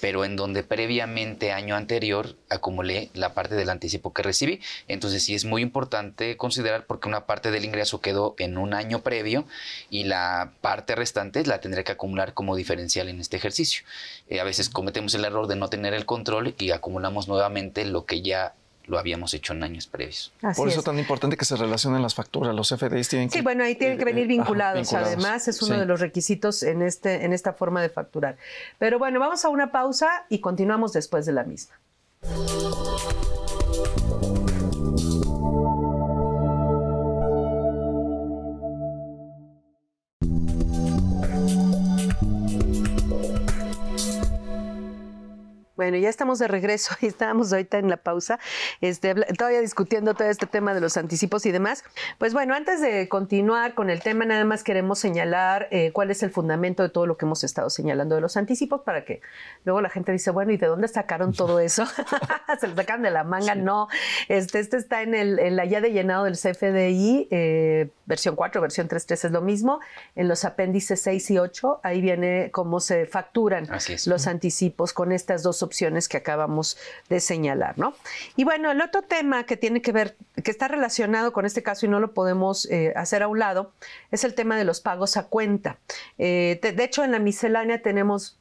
Speaker 3: pero en donde previamente año anterior acumulé la parte del anticipo que recibí. Entonces sí es muy importante considerar porque una parte del ingreso quedó en un año previo y la parte restante la tendré que acumular como diferencial en este ejercicio. Eh, a veces cometemos el error de no tener el control y acumulamos nuevamente lo que ya
Speaker 2: lo habíamos hecho en años previos. Por eso es tan importante que se relacionen las facturas, los FDIs tienen que... Sí, bueno, ahí
Speaker 1: tienen eh, que venir eh, vinculados, además es uno de los requisitos en, este, en esta forma de facturar. Pero bueno, vamos a una pausa y continuamos después de la misma. Bueno, ya estamos de regreso, y estábamos ahorita en la pausa, este, todavía discutiendo todo este tema de los anticipos y demás. Pues bueno, antes de continuar con el tema, nada más queremos señalar eh, cuál es el fundamento de todo lo que hemos estado señalando de los anticipos para que luego la gente dice, bueno, ¿y de dónde sacaron todo eso? ¿Se lo sacaron de la manga? No, este, este, está en, el, la ya de llenado del CFDI, eh, versión 4, versión 3.3 es lo mismo, en los apéndices 6 y 8, ahí viene cómo se facturan los anticipos con estas dos opciones que acabamos de señalar, ¿no? Y bueno, el otro tema que tiene que ver, que está relacionado con este caso y no lo podemos eh, hacer a un lado, es el tema de los pagos a cuenta. Eh, de hecho, en la miscelánea tenemos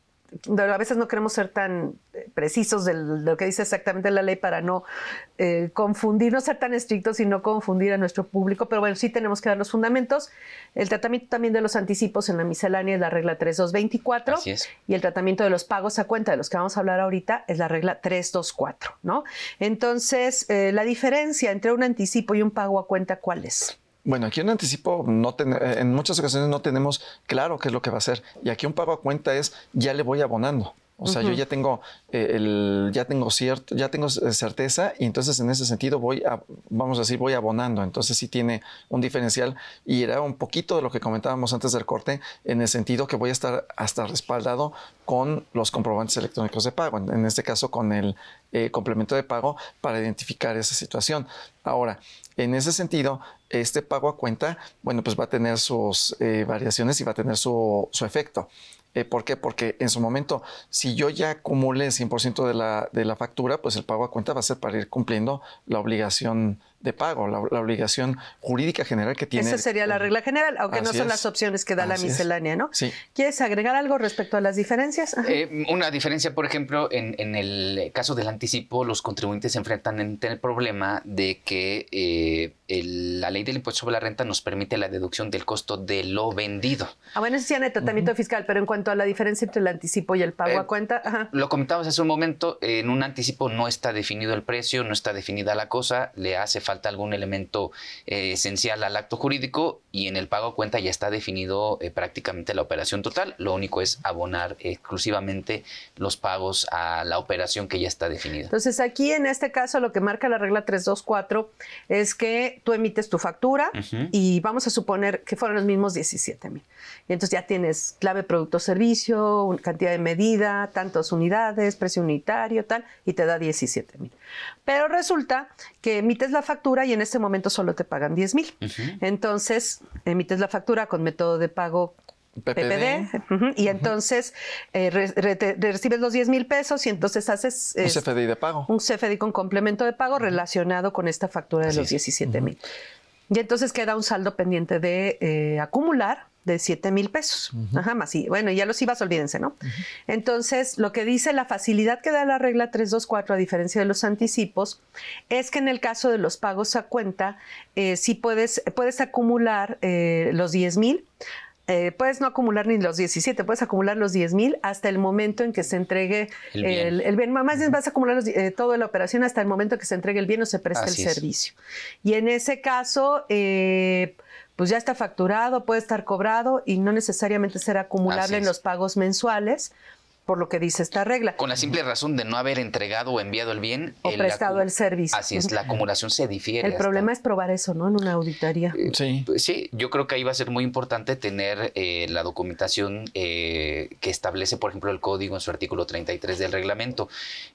Speaker 1: a veces no queremos ser tan eh, precisos de lo que dice exactamente la ley para no eh, confundir, no ser tan estrictos y no confundir a nuestro público, pero bueno, sí tenemos que dar los fundamentos. El tratamiento también de los anticipos en la miscelánea es la regla 3224 y el tratamiento de los pagos a cuenta de los que vamos a hablar ahorita es la regla 324, ¿no? Entonces, eh, la diferencia entre un anticipo y un pago a cuenta, ¿cuál es?
Speaker 2: Bueno, aquí un anticipo no eh, en muchas ocasiones no tenemos claro qué es lo que va a hacer. Y aquí un pago a cuenta es ya le voy abonando. O sea, yo ya tengo eh, el, ya tengo cierto, ya tengo eh, certeza y entonces en ese sentido voy a, vamos a decir, voy abonando. Entonces sí tiene un diferencial y era un poquito de lo que comentábamos antes del corte en el sentido que voy a estar hasta respaldado con los comprobantes electrónicos de pago, en, este caso con el complemento de pago para identificar esa situación. Ahora, en ese sentido, este pago a cuenta, bueno, pues va a tener sus eh, variaciones y va a tener su, efecto. Eh, ¿Por qué? Porque en su momento, si yo ya acumulé el 100% de la, de la factura, pues el pago a cuenta va a ser para ir cumpliendo la obligación de pago, la, obligación jurídica general que tiene. Esa sería
Speaker 1: la regla general, aunque no son las opciones que da la miscelánea, ¿no? Sí. ¿Quieres agregar algo respecto a las diferencias? Eh,
Speaker 3: una diferencia, por ejemplo, en, el caso del anticipo, los contribuyentes se enfrentan ante el problema de que eh, la ley del impuesto sobre la renta nos permite la deducción del costo de lo vendido.
Speaker 1: Ah, bueno, eso sí en el tratamiento fiscal, pero en cuanto a la diferencia entre el anticipo y el pago eh, a cuenta.
Speaker 3: Lo comentamos hace un momento, en un anticipo no está definido el precio, no está definida la cosa, le hace falta falta algún elemento eh, esencial al acto jurídico y en el pago cuenta ya está definido eh, prácticamente la operación total. Lo único es abonar exclusivamente los pagos a la operación que ya está definida.
Speaker 1: Entonces aquí en este caso lo que marca la regla 324 es que tú emites tu factura y vamos a suponer que fueron los mismos 17 mil. entonces ya tienes clave producto-servicio, cantidad de medida, tantas unidades, precio unitario, tal, y te da 17 mil. Pero resulta que emites la factura y en ese momento solo te pagan 10 mil. Entonces, emites la factura con método de pago PPD, y entonces eh, recibes los 10 mil pesos y entonces haces... un CFDI de pago. Un CFDI con complemento de pago relacionado con esta factura de los 17 mil. Y entonces queda un saldo pendiente de eh, acumular de 7 mil pesos. Ajá, más y bueno, ya los ibas olvídense, ¿no? Entonces, lo que dice la facilidad que da la regla 324, a diferencia de los anticipos, es que en el caso de los pagos a cuenta, si eh, sí puedes, puedes acumular eh, los 10 mil. Eh, puedes no acumular ni los 17, puedes acumular los 10 mil hasta el momento en que se entregue el bien. Más bien vas a acumular todo toda la operación hasta el momento en que se entregue el bien o se preste el servicio. Y en ese caso, pues ya está facturado, puede estar cobrado y no necesariamente será acumulable en los pagos mensuales por lo que dice esta regla.
Speaker 3: Con la simple razón de no haber entregado o enviado el bien. O prestado el
Speaker 1: servicio. Así es, la
Speaker 3: acumulación se difiere. El
Speaker 1: problema es probar eso, ¿no? En una auditoría. Eh, sí.
Speaker 3: Sí, yo creo que ahí va a ser muy importante tener eh, la documentación eh, que establece, por ejemplo, el código en su artículo 33 del reglamento.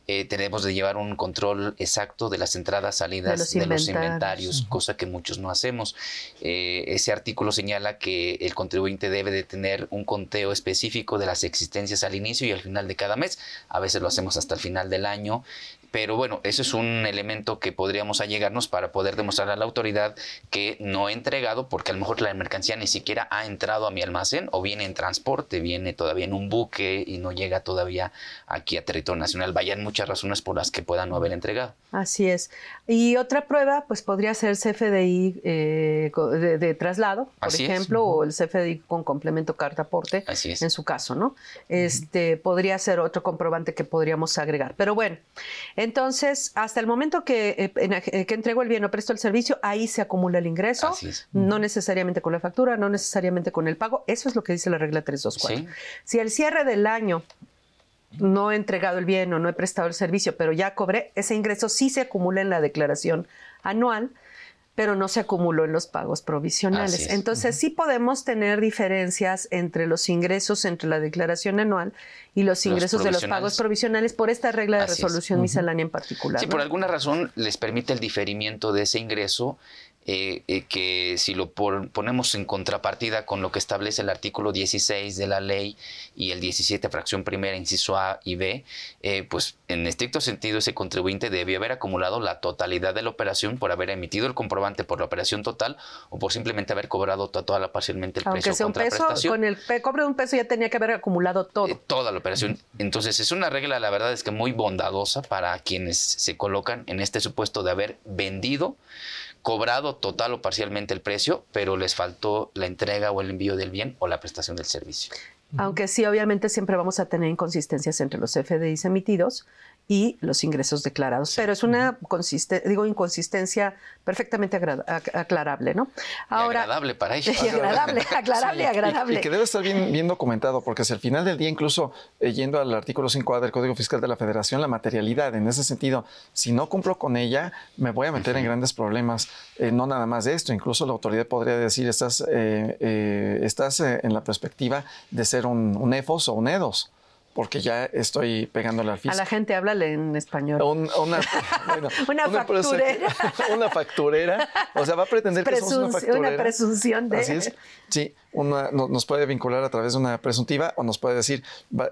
Speaker 3: tenemos de llevar un control exacto de las entradas, salidas de los, inventarios, cosa que muchos no hacemos. ese artículo señala que el contribuyente debe de tener un conteo específico de las existencias al inicio y al final de cada mes, a veces lo hacemos hasta el final del año pero bueno, ese es un elemento que podríamos allegarnos para poder demostrar a la autoridad que no he entregado porque a lo mejor la mercancía ni siquiera ha entrado a mi almacén o viene en transporte, viene todavía en un buque y no llega todavía aquí a territorio nacional. Vayan muchas razones por las que pueda no haber entregado.
Speaker 1: Así es. Y otra prueba, pues podría ser CFDI eh, de, traslado, por ejemplo, o el CFDI con complemento carta aporte, en su caso, ¿no? Este podría ser otro comprobante que podríamos agregar. Pero bueno, entonces, hasta el momento eh, eh, que, entrego el bien o presto el servicio, ahí se acumula el ingreso, no necesariamente con la factura, no necesariamente con el pago. Eso es lo que dice la regla 324. Si al cierre del año no he entregado el bien o no he prestado el servicio, pero ya cobré, ese ingreso sí se acumula en la declaración anual pero no se acumuló en los pagos provisionales. Entonces, sí podemos tener diferencias entre los ingresos, entre la declaración anual y los ingresos de los pagos provisionales por esta regla de resolución miscelánea en particular. Sí, por
Speaker 3: alguna razón les permite el diferimiento de ese ingreso eh, eh, que si lo ponemos en contrapartida con lo que establece el artículo 16 de la ley y el 17, fracción primera, inciso A y B, eh, pues en estricto sentido ese contribuyente debió haber acumulado la totalidad de la operación por haber emitido el comprobante por la operación total o por simplemente haber cobrado total parcialmente el Aunque precio sea un peso, con
Speaker 1: el cobro de un peso ya tenía que haber acumulado todo.
Speaker 3: toda la operación. Entonces es una regla, la verdad es que muy bondadosa para quienes se colocan en este supuesto de haber vendido cobrado total o parcialmente el precio, pero les faltó la entrega o el envío del bien o la prestación del servicio.
Speaker 1: Aunque sí, obviamente siempre vamos a tener inconsistencias entre los FDIs emitidos y los ingresos declarados. Pero es una digo, inconsistencia perfectamente aclarable, ¿no? Ahora, y agradable
Speaker 2: para ellos. Y agradable, aclarable, agradable. Y, que debe estar bien, documentado, porque si al final del día, incluso eh, yendo al artículo 5A del Código Fiscal de la Federación, la materialidad, en ese sentido, si no cumplo con ella, me voy a meter en grandes problemas. Eh, no nada más de esto, incluso la autoridad podría decir, estás, eh, estás en la perspectiva de ser un, un EFOS o un EDOS porque ya estoy pegándole al fisco. A la
Speaker 1: gente háblale en español. una,
Speaker 2: bueno, una, facturera. una facturera. O sea, va a pretender que somos una facturera. Una presunción de... Así es. Sí, nos puede vincular a través de una presuntiva o nos puede decir,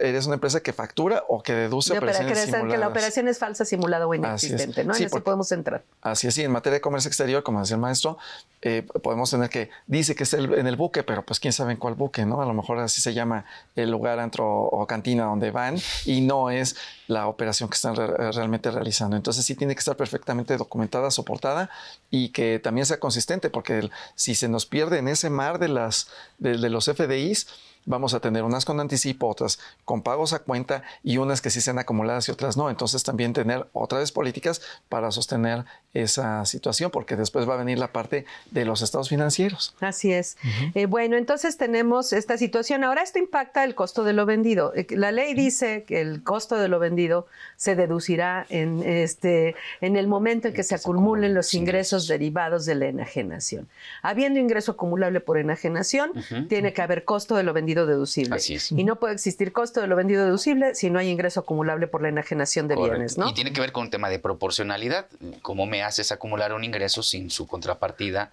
Speaker 2: eres una empresa que factura o que deduce operaciones pero simuladas. Que la operación
Speaker 1: es falsa, simulada o inexistente, ¿no? en podemos entrar.
Speaker 2: Así es, en materia de comercio exterior, como decía el maestro, eh, podemos tener que, dice que es en el buque, pero pues quién sabe en cuál buque, ¿no? A lo mejor así se llama el lugar, antro o cantina donde van y no es la operación que están eh, realmente realizando. Entonces sí tiene que estar perfectamente documentada, soportada y que también sea consistente, porque si se nos pierde en ese mar de, las, de, los FDIs, vamos a tener unas con anticipo, otras con pagos a cuenta y unas que sí sean acumuladas y otras no. Entonces también tener otras políticas para sostener esa situación, porque después va a venir la parte de los estados financieros. Así es. Eh,
Speaker 1: bueno, entonces tenemos esta situación. Ahora esto impacta el costo de lo vendido. Eh, la ley dice que el costo de lo vendido se deducirá en, este, en el momento en que, se, acumulen los ingresos derivados de la enajenación. Habiendo ingreso acumulable por enajenación, tiene que haber costo de lo vendido deducible. Y no puede existir costo de lo vendido deducible si no hay ingreso acumulable por la enajenación de bienes. ¿no? Y
Speaker 3: tiene que ver con un tema de proporcionalidad. Como me es acumular un ingreso sin su contrapartida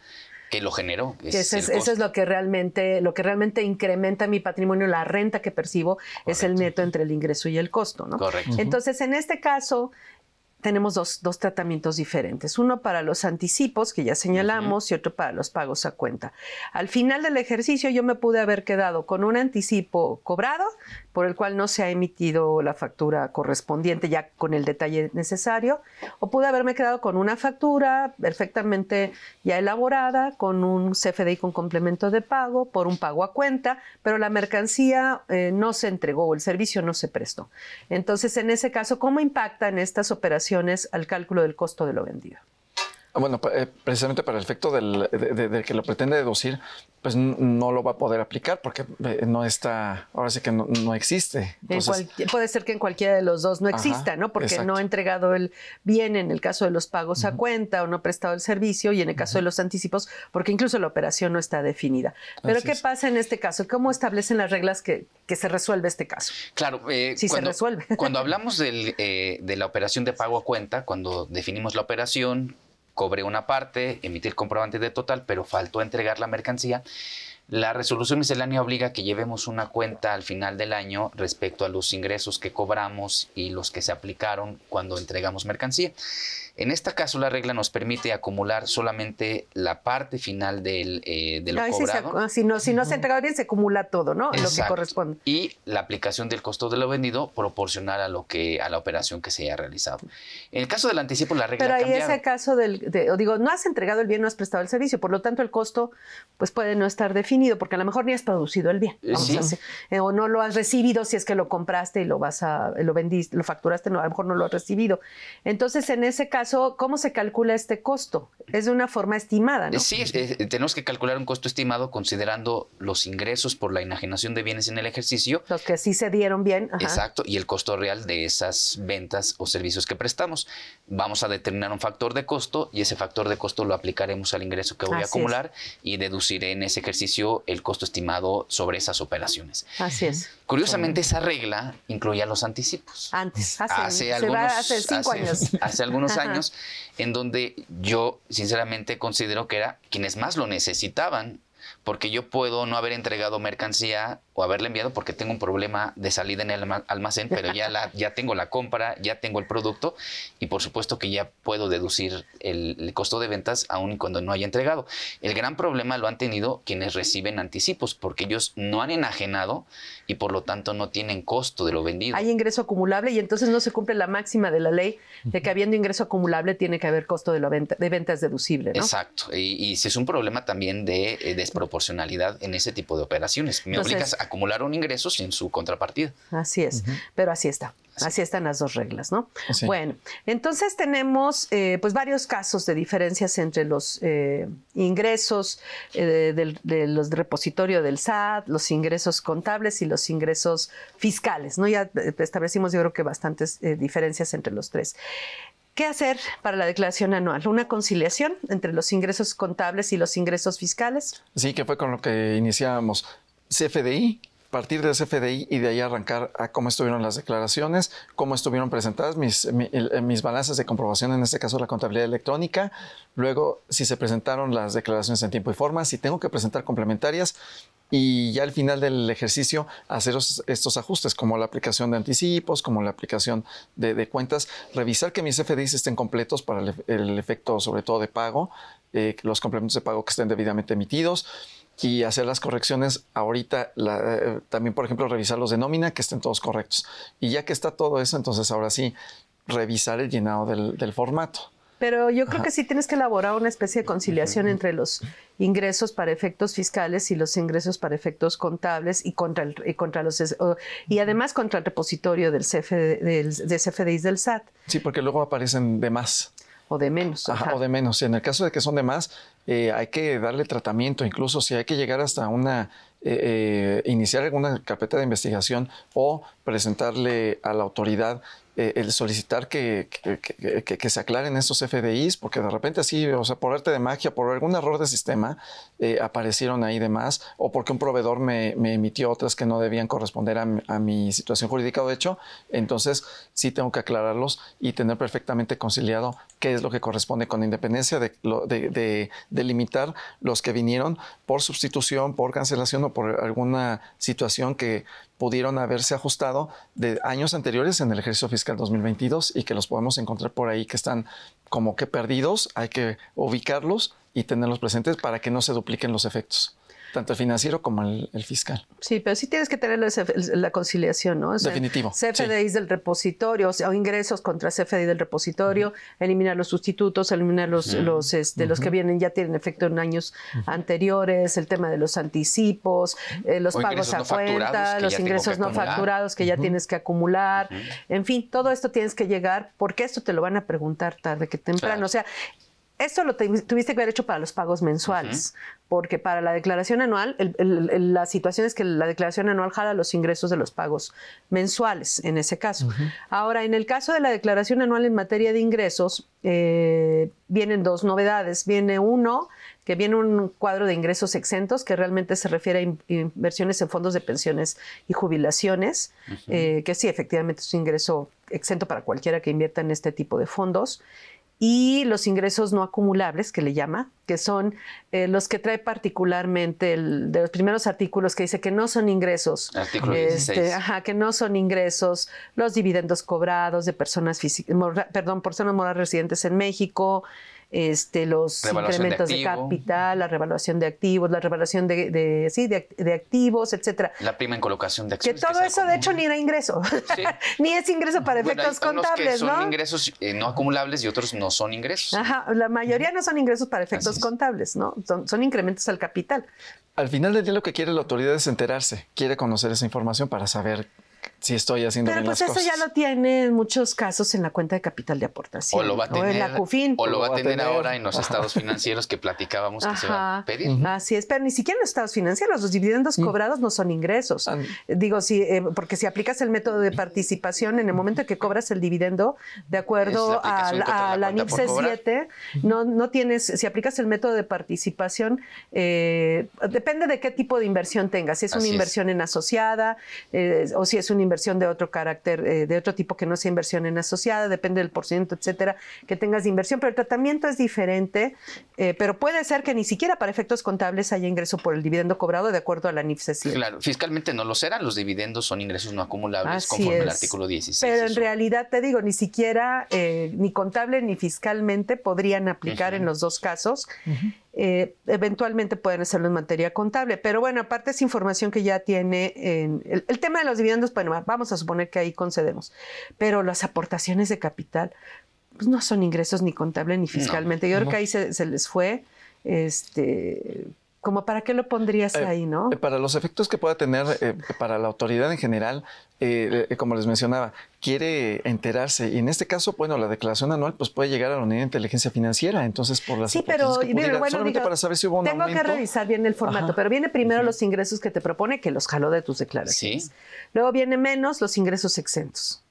Speaker 3: que lo generó. eso es
Speaker 1: lo que realmente, lo que realmente incrementa mi patrimonio, la renta que percibo es el neto entre el ingreso y el costo, ¿no? Correcto. Entonces, en este caso, tenemos dos, dos, tratamientos diferentes, uno para los anticipos que ya señalamos y otro para los pagos a cuenta. Al final del ejercicio yo me pude haber quedado con un anticipo cobrado por el cual no se ha emitido la factura correspondiente ya con el detalle necesario o pude haberme quedado con una factura perfectamente ya elaborada con un CFDI con complemento de pago por un pago a cuenta, pero la mercancía eh, no se entregó o el servicio no se prestó. Entonces, en ese caso, ¿cómo impactan estas operaciones? al cálculo del costo de lo vendido.
Speaker 2: Ah, bueno, eh, precisamente para el efecto del, de, que lo pretende deducir, pues no lo va a poder aplicar porque eh, no está, ahora sí que no, existe.
Speaker 1: puede ser que en cualquiera de los dos no exista, ¿no? Porque no ha entregado el bien en el caso de los pagos a cuenta o no ha prestado el servicio y en el caso de los anticipos, porque incluso la operación no está definida. Pero ¿qué pasa en este caso? ¿Cómo establecen las reglas que, se resuelve este caso?
Speaker 3: Claro, eh, cuando, Cuando hablamos eh, de la operación de pago a cuenta, cuando definimos la operación, cobré una parte, emitir comprobante de total, pero faltó entregar la mercancía. La resolución miscelánea obliga a que llevemos una cuenta al final del año respecto a los ingresos que cobramos y los que se aplicaron cuando entregamos mercancía. En este caso, la regla nos permite acumular solamente la parte final del, eh, de no, cobrado. Si, se, si,
Speaker 1: no, si se entregado bien, se acumula todo, ¿no? Lo que
Speaker 3: corresponde. Y la aplicación del costo de lo vendido proporcional a lo que a la operación que se haya realizado. En el caso del anticipo, la regla Pero ahí ese
Speaker 1: caso del, digo, no has entregado el bien, no has prestado el servicio, por lo tanto el costo pues puede no estar definido porque a lo mejor ni has producido el bien, eh, eh, o no lo has recibido si es que lo compraste y lo vas a, lo vendiste, lo facturaste, no, a lo mejor no lo has recibido. Entonces en ese caso ¿cómo se calcula este costo? Es de una forma estimada, ¿no? Sí,
Speaker 3: eh, tenemos que calcular un costo estimado considerando los ingresos por la enajenación de bienes en el ejercicio. Los
Speaker 1: que sí se dieron bien. Exacto,
Speaker 3: y el costo real de esas ventas o servicios que prestamos. Vamos a determinar un factor de costo y ese factor de costo lo aplicaremos al ingreso que voy a acumular y deduciré en ese ejercicio el costo estimado sobre esas operaciones. Así es. Curiosamente, esa regla incluía los anticipos.
Speaker 1: Antes, hace, algunos, hace cinco años. Hace algunos años
Speaker 3: en donde yo sinceramente considero que era quienes más lo necesitaban, porque yo puedo no haber entregado mercancía o haberle enviado porque tengo un problema de salida en el almacén, pero ya, la, ya tengo la compra, ya tengo el producto y por supuesto que ya puedo deducir el, costo de ventas aun cuando no haya entregado. El gran problema lo han tenido quienes reciben anticipos porque ellos no han enajenado y por lo tanto no tienen costo de lo vendido. Hay ingreso
Speaker 1: acumulable y entonces no se cumple la máxima de la ley de que habiendo ingreso acumulable tiene que haber costo de, la de ventas deducible. Exacto,
Speaker 3: y, si es un problema también de eh, desproporcionalidad en ese tipo de operaciones. Me obligas a acumularon ingresos sin su contrapartida.
Speaker 1: Así es, pero así está. Así. están las dos reglas, ¿no? Bueno, entonces tenemos eh, pues varios casos de diferencias entre los eh, ingresos eh, del, de los repositorio del SAT, los ingresos contables y los ingresos fiscales, ¿no? Ya establecimos yo creo que bastantes diferencias entre los tres. ¿Qué hacer para la declaración anual? ¿Una conciliación entre los ingresos contables y los ingresos fiscales?
Speaker 2: Sí, que fue con lo que iniciábamos. CFDI, partir de CFDI y de ahí arrancar a cómo estuvieron las declaraciones, cómo estuvieron presentadas eh, mis, balances de comprobación, en este caso la contabilidad electrónica, luego si se presentaron las declaraciones en tiempo y forma, si tengo que presentar complementarias y ya al final del ejercicio hacer estos ajustes como la aplicación de anticipos, como la aplicación de, cuentas, revisar que mis CFDI estén completos para el, efecto sobre todo de pago, eh, los complementos de pago que estén debidamente emitidos y hacer las correcciones ahorita, eh, también por ejemplo revisar los de nómina que estén todos correctos. Y ya que está todo eso, entonces ahora sí, revisar el llenado del, formato.
Speaker 1: Pero yo creo que sí tienes que elaborar una especie de conciliación entre los ingresos para efectos fiscales y los ingresos para efectos contables y contra, y contra los y además contra el repositorio del, del, CFDIs del SAT.
Speaker 2: Sí, porque luego aparecen de más o de menos. O de menos. Y en el caso de que son de más, eh, hay que darle tratamiento, incluso si hay que llegar hasta una, eh, eh, iniciar alguna carpeta de investigación o presentarle a la autoridad el solicitar que, se aclaren estos FDIs, porque de repente así, o sea, por arte de magia, por algún error de sistema, aparecieron ahí demás, o porque un proveedor me, emitió otras que no debían corresponder a, a, mi situación jurídica o de hecho, entonces sí tengo que aclararlos y tener perfectamente conciliado qué es lo que corresponde con independencia de, delimitar de, limitar los que vinieron por sustitución, por cancelación o por alguna situación que pudieron haberse ajustado de años anteriores en el ejercicio fiscal 2022 y que los podemos encontrar por ahí que están como que perdidos, hay que ubicarlos y tenerlos presentes para que no se dupliquen los efectos. Tanto el financiero como el, fiscal.
Speaker 1: Sí, pero sí tienes que tener la conciliación, ¿no? Definitivo. CFDI del repositorio, o, ingresos contra CFDI del repositorio, eliminar los sustitutos, eliminar los, los, este, los que vienen ya tienen efecto en años anteriores, el tema de los anticipos, eh, los pagos a cuenta, los ingresos no facturados que ya tienes que acumular, en fin, todo esto tienes que llegar porque esto te lo van a preguntar tarde que temprano. O sea, esto lo tuviste que haber hecho para los pagos mensuales, porque para la declaración anual, la situación es que la declaración anual jala los ingresos de los pagos mensuales, en ese caso. Ahora, en el caso de la declaración anual en materia de ingresos, eh, vienen dos novedades. Viene uno, que viene un cuadro de ingresos exentos, que realmente se refiere a inversiones en fondos de pensiones y jubilaciones, eh, que sí, efectivamente es un ingreso exento para cualquiera que invierta en este tipo de fondos y los ingresos no acumulables, que le llama, que son eh, los que trae particularmente el, de los primeros artículos que dice que no son ingresos. Artículo este, Ajá, que no son ingresos los dividendos cobrados de personas físicas, perdón, personas morales residentes en México, este, los incrementos de, capital, la revaluación de activos, la revaluación de, activos, etcétera.
Speaker 3: La prima en colocación de
Speaker 1: acciones. Que todo eso, de hecho, ni era ingreso, ni es ingreso para efectos contables, que son
Speaker 3: ingresos eh, no acumulables y otros no son ingresos. Ajá,
Speaker 1: la mayoría no son ingresos para efectos contables, ¿no? Son, son incrementos al capital.
Speaker 2: Al final del día lo que quiere la autoridad es enterarse, quiere conocer esa información para saber si estoy haciendo Pero pues eso ya
Speaker 1: lo tiene en muchos casos en la cuenta de capital de aportación.
Speaker 2: O lo va a tener, lo, va, a tener,
Speaker 1: ahora en los
Speaker 3: estados financieros que platicábamos que se van a
Speaker 1: pedir. Así es, pero ni siquiera en los estados financieros, los dividendos cobrados no son ingresos. Ah. Digo, si, eh, porque si aplicas el método de participación en el momento en que cobras el dividendo, de acuerdo a, la, 7, no, no tienes, si aplicas el método de participación, eh, depende de qué tipo de inversión tengas, si es una inversión en asociada eh, o si es una inversión de otro carácter, eh, de otro tipo que no sea inversión en asociada, depende del porcentaje, etcétera, que tengas de inversión, pero el tratamiento es diferente, eh, pero puede ser que ni siquiera para efectos contables haya ingreso por el dividendo cobrado de acuerdo a la NIF Claro,
Speaker 3: fiscalmente no lo serán, los dividendos son ingresos no acumulables conforme al artículo 16.
Speaker 1: Pero en realidad te digo, ni siquiera eh, ni contable ni fiscalmente podrían aplicar en los dos casos. Eh, eventualmente pueden hacerlo en materia contable. Pero bueno, aparte es información que ya tiene en el, tema de los dividendos, bueno, vamos a suponer que ahí concedemos, pero las aportaciones de capital pues, no son ingresos ni contable ni fiscalmente. Yo creo que ahí se, se les fue. Este, como para qué lo pondrías eh, ahí,
Speaker 2: ¿no? Eh, para los efectos que pueda tener eh, para la autoridad en general, como les mencionaba, quiere enterarse y en este caso, bueno, la declaración anual pues puede llegar a la unidad de inteligencia financiera, entonces por las sí, pero solamente para saber si hubo un tengo que revisar
Speaker 1: bien el formato, pero viene primero los ingresos que te propone que los jaló de tus declaraciones, luego viene menos los ingresos exentos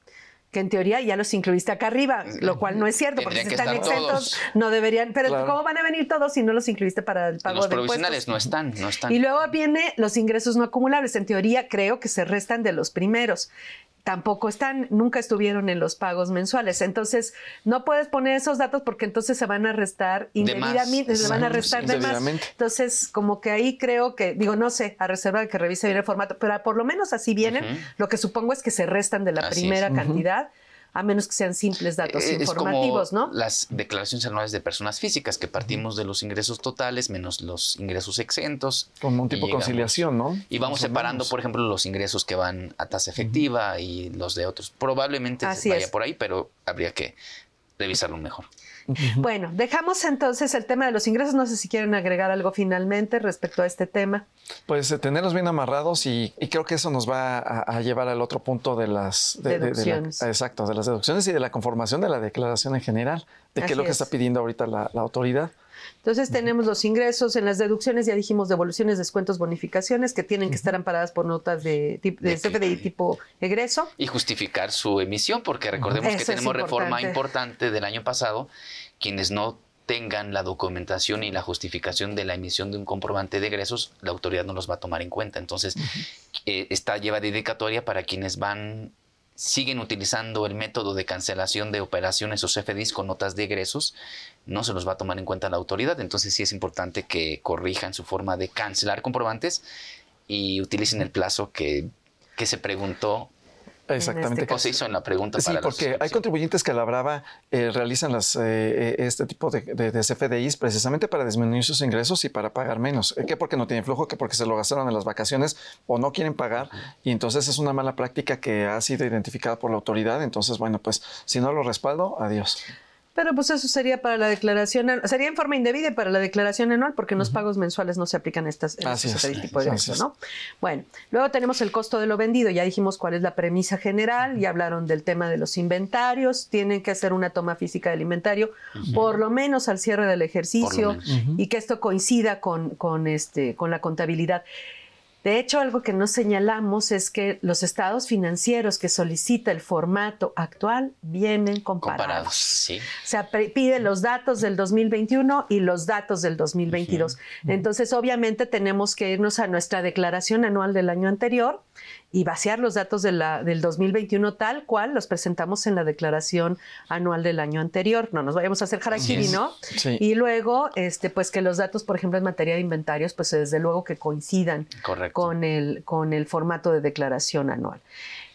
Speaker 1: que en teoría ya los incluiste acá arriba, lo cual no es cierto, porque si están exentos no deberían, pero ¿cómo van a venir todos si no los incluiste para el pago de provisionales no están, no están. Y luego viene los ingresos no acumulables, en teoría creo que se restan de los primeros. Tampoco están, nunca estuvieron en los pagos mensuales. Entonces, no puedes poner esos datos porque entonces se van a restar indebidamente, se van a restar de más. Entonces, como que ahí creo que, digo, no sé, a reserva de que revise bien el formato, pero por lo menos así vienen. Lo que supongo es que se restan de la primera cantidad a menos que sean simples datos eh, informativos, ¿no?
Speaker 3: Las declaraciones anuales de personas físicas, que partimos de los ingresos totales menos los ingresos exentos. Como un tipo de conciliación,
Speaker 2: ¿no? Y vamos separando, por ejemplo,
Speaker 3: los ingresos que van a tasa efectiva y los de otros. Probablemente se vaya por ahí, pero habría que revisarlo mejor.
Speaker 1: Bueno, dejamos entonces el tema de los ingresos. No sé si quieren agregar algo finalmente respecto a este tema.
Speaker 2: Pues eh, tenerlos bien amarrados y, creo que eso nos va a, llevar al otro punto de las deducciones. exacto, de las deducciones y de la conformación de la declaración en general, de qué es lo que está pidiendo ahorita la autoridad.
Speaker 1: Entonces tenemos los ingresos en las deducciones, ya dijimos devoluciones, descuentos, bonificaciones que tienen que estar amparadas por notas de, tipo de CFDI tipo egreso.
Speaker 3: Y justificar su emisión, porque recordemos que tenemos reforma importante del año pasado, quienes no tengan la documentación y la justificación de la emisión de un comprobante de egresos, la autoridad no los va a tomar en cuenta. Entonces, eh, esta lleva dedicatoria para quienes van siguen utilizando el método de cancelación de operaciones o CFDs con notas de egresos, no se los va a tomar en cuenta la autoridad. Entonces sí es importante que corrijan su forma de cancelar comprobantes y utilicen el plazo que, que se preguntó
Speaker 2: Exactamente. Este hizo en la pregunta. Sí, porque hay contribuyentes que a la Brava eh, realizan las, eh, eh, este tipo de, de, CFDIs precisamente para disminuir sus ingresos y para pagar menos. ¿Qué porque no tienen flujo, que porque se lo gastaron en las vacaciones o no quieren pagar. Y entonces es una mala práctica que ha sido identificada por la autoridad. Entonces, bueno, pues si no lo respaldo, adiós.
Speaker 1: Pero pues eso sería para la declaración, sería en forma indebida para la declaración anual, porque en los pagos mensuales no se aplican estas, este tipo de cosas, ¿no? Bueno, luego tenemos el costo de lo vendido, ya dijimos cuál es la premisa general, ya hablaron del tema de los inventarios, tienen que hacer una toma física del inventario, por lo menos al cierre del ejercicio, y que esto coincida con, con, este, con la contabilidad. De hecho, algo que no señalamos es que los estados financieros que solicita el formato actual vienen comparados. comparados sí. O sea, pide los datos del 2021 y los datos del 2022. Entonces, obviamente, tenemos que irnos a nuestra declaración anual del año anterior y vaciar los datos del 2021 tal cual los presentamos en la declaración anual del año anterior. No nos vayamos a hacer harakiri, ¿no? Y luego, este, pues que los datos, por ejemplo, en materia de inventarios, pues desde luego que coincidan con el, con el formato de declaración anual.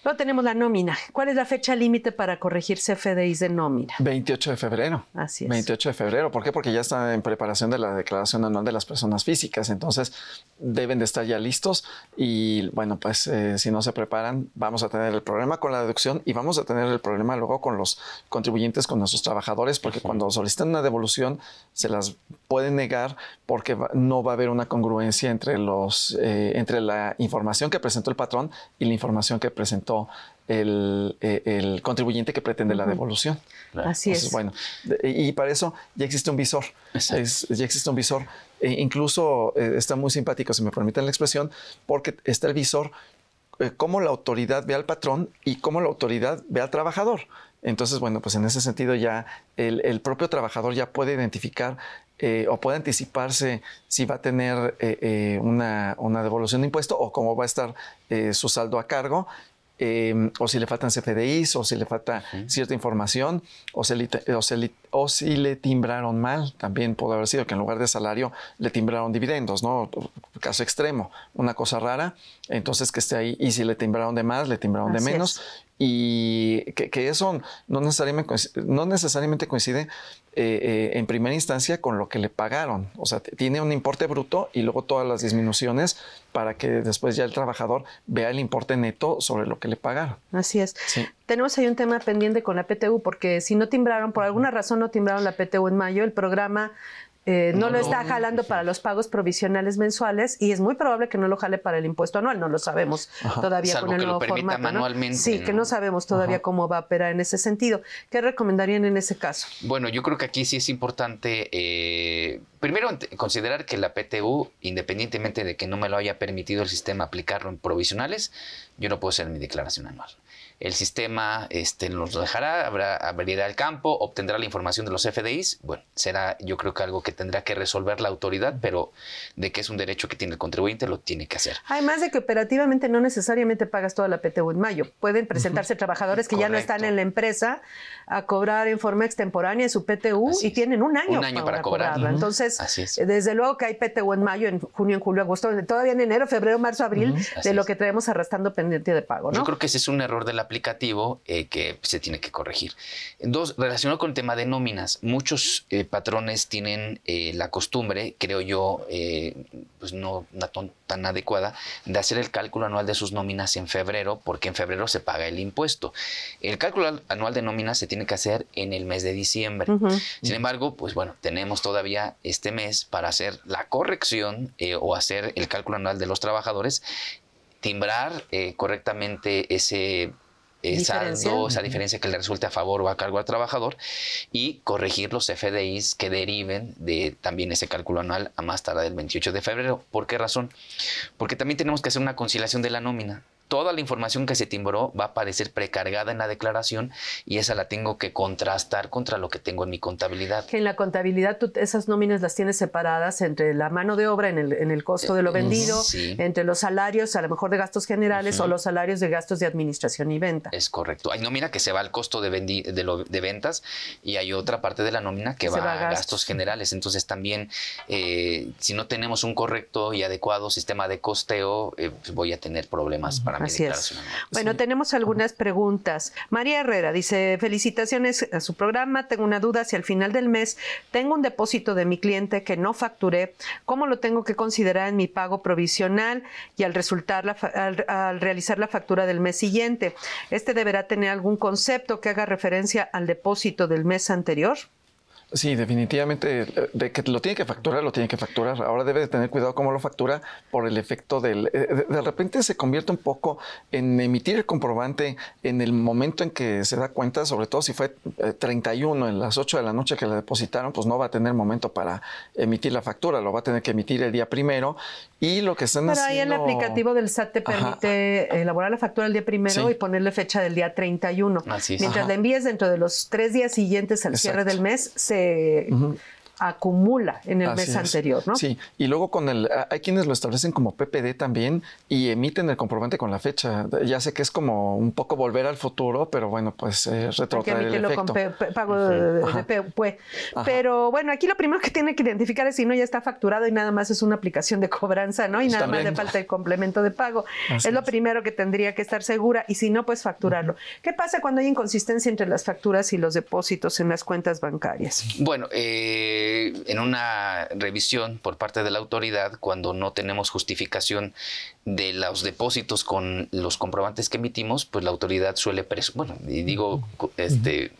Speaker 1: Luego tenemos la nómina. ¿Cuál es la fecha límite para corregir CFDIs de nómina?
Speaker 2: 28 de febrero. Así es. 28 de febrero. ¿Por qué? Porque ya está en preparación de la declaración anual de las personas físicas. Entonces, deben de estar ya listos. Y bueno, pues eh, si no se preparan, vamos a tener el problema con la deducción y vamos a tener el problema luego con los contribuyentes, con nuestros trabajadores, porque cuando solicitan una devolución, se las pueden negar porque no va a haber una congruencia entre, los, eh, entre la información que presentó el patrón y la información que presentó eh, el, contribuyente que pretende la devolución. Así es. y para eso ya existe un visor. ya existe un visor. E incluso eh, está muy simpático, si me permiten la expresión, porque está el visor eh, cómo la autoridad ve al patrón y cómo la autoridad ve al trabajador. Entonces, bueno, pues en ese sentido ya el, propio trabajador ya puede identificar o puede anticiparse si va a tener una, una, devolución de impuesto o cómo va a estar su saldo a cargo Em, o si le faltan CFDIs, o si le falta cierta información, o, si le timbraron mal, también puede haber sido que en lugar de salario le timbraron dividendos, ¿no? Caso extremo, una cosa rara, entonces que esté ahí, y si le timbraron de más, le timbraron de menos, y que, eso no necesariamente, coincide eh, eh, en primera instancia con lo que le pagaron, o sea, tiene un importe bruto y luego todas las disminuciones para que después ya el trabajador vea el importe neto sobre lo que le pagaron. Así es.
Speaker 1: Tenemos ahí un tema pendiente con la PTU, porque si no timbraron, por alguna razón no timbraron la PTU en mayo, el programa eh, no, lo está jalando para los pagos provisionales mensuales y es muy probable que no lo jale para el impuesto anual, no lo sabemos todavía con el que nuevo lo Manualmente, Sí, que no sabemos todavía cómo va a operar en ese sentido. ¿Qué recomendarían en ese caso?
Speaker 3: Bueno, yo creo que aquí sí es importante eh, primero considerar que la PTU, independientemente de que no me lo haya permitido el sistema aplicarlo en provisionales, yo no puedo hacer mi declaración anual el sistema este, nos dejará, habrá, abrirá el campo, obtendrá la información de los FDIs. Bueno, será yo creo que algo que tendrá que resolver la autoridad, pero de que es un derecho que tiene el contribuyente, lo tiene que hacer.
Speaker 1: Además de que operativamente no necesariamente pagas toda la PTU en mayo. Pueden presentarse trabajadores que ya no están en la empresa a cobrar en forma extemporánea su PTU y tienen un año, año para, Cobrar. Entonces, desde luego que hay PTU en mayo, en junio, en julio, agosto, todavía en enero, febrero, marzo, abril, de lo que traemos arrastrando pendiente de pago. Yo creo
Speaker 3: que ese es un error de la aplicativo eh, que se tiene que corregir. Dos, relacionado con el tema de nóminas, muchos eh, patrones tienen eh, la costumbre, creo yo, pues no, tan adecuada, de hacer el cálculo anual de sus nóminas en febrero, porque en febrero se paga el impuesto. El cálculo anual de nóminas se tiene que hacer en el mes de diciembre. Sin embargo, pues bueno, tenemos todavía este mes para hacer la corrección o hacer el cálculo anual de los trabajadores timbrar correctamente ese esa, diferencia. esa diferencia que le resulte a favor o a cargo al trabajador y corregir los FDIs que deriven de también ese cálculo anual a más tarde del 28 de febrero. ¿Por qué razón? Porque también tenemos que hacer una conciliación de la nómina toda la información que se timbró va a aparecer precargada en la declaración y esa la tengo que contrastar contra lo que tengo en mi contabilidad. Que
Speaker 1: en la contabilidad tú esas nóminas las tienes separadas entre la mano de obra en el, costo de lo eh, vendido, entre los salarios a lo mejor de gastos generales o los salarios de gastos de administración y venta.
Speaker 3: Es correcto. Hay nómina que se va al costo de, ventas y hay otra parte de la nómina que, va, a gastos. generales. Entonces también eh, si no tenemos un correcto y adecuado sistema de costeo, eh, pues voy a tener problemas para Así es.
Speaker 1: Bueno, tenemos algunas preguntas. María Herrera dice, felicitaciones a su programa, tengo una duda si al final del mes tengo un depósito de mi cliente que no facturé, ¿cómo lo tengo que considerar en mi pago provisional y al, resultar al realizar la factura del mes siguiente? ¿Este deberá tener algún concepto que haga referencia al depósito del mes anterior?
Speaker 2: Sí, definitivamente. De que lo tiene que facturar, lo tiene que facturar. Ahora debe de tener cuidado cómo lo factura por el efecto del... Eh, de repente se convierte un poco en emitir el comprobante en el momento en que se da cuenta, sobre todo si fue 31 eh, en las 8 de la noche que la depositaron, pues no va a tener momento para emitir la factura, lo va a tener que emitir el día primero y lo que están Pero ahí el aplicativo
Speaker 1: del SAT te permite eh, elaborar la factura el día primero y ponerle fecha del día 31. Mientras le la envíes dentro de los tres días siguientes al cierre del mes, se, acumula en el mes anterior, ¿no? Sí,
Speaker 2: y luego con el hay quienes lo establecen como PPD también y emiten el comprobante con la fecha. Ya sé que es como un poco volver al futuro, pero bueno, pues eh, el efecto.
Speaker 1: pago de, e. Pero bueno, aquí lo primero que tiene que identificar es si no ya está facturado y nada más es una aplicación de cobranza, ¿no? Y pues nada más le falta el complemento de pago. es lo primero que tendría que estar segura y si no, pues facturarlo. ¿Qué pasa cuando hay inconsistencia entre las facturas y los depósitos en las cuentas bancarias?
Speaker 3: Bueno, eh en una revisión por parte de la autoridad, cuando no tenemos justificación de los depósitos con los comprobantes que emitimos, pues la autoridad suele, bueno, y digo, este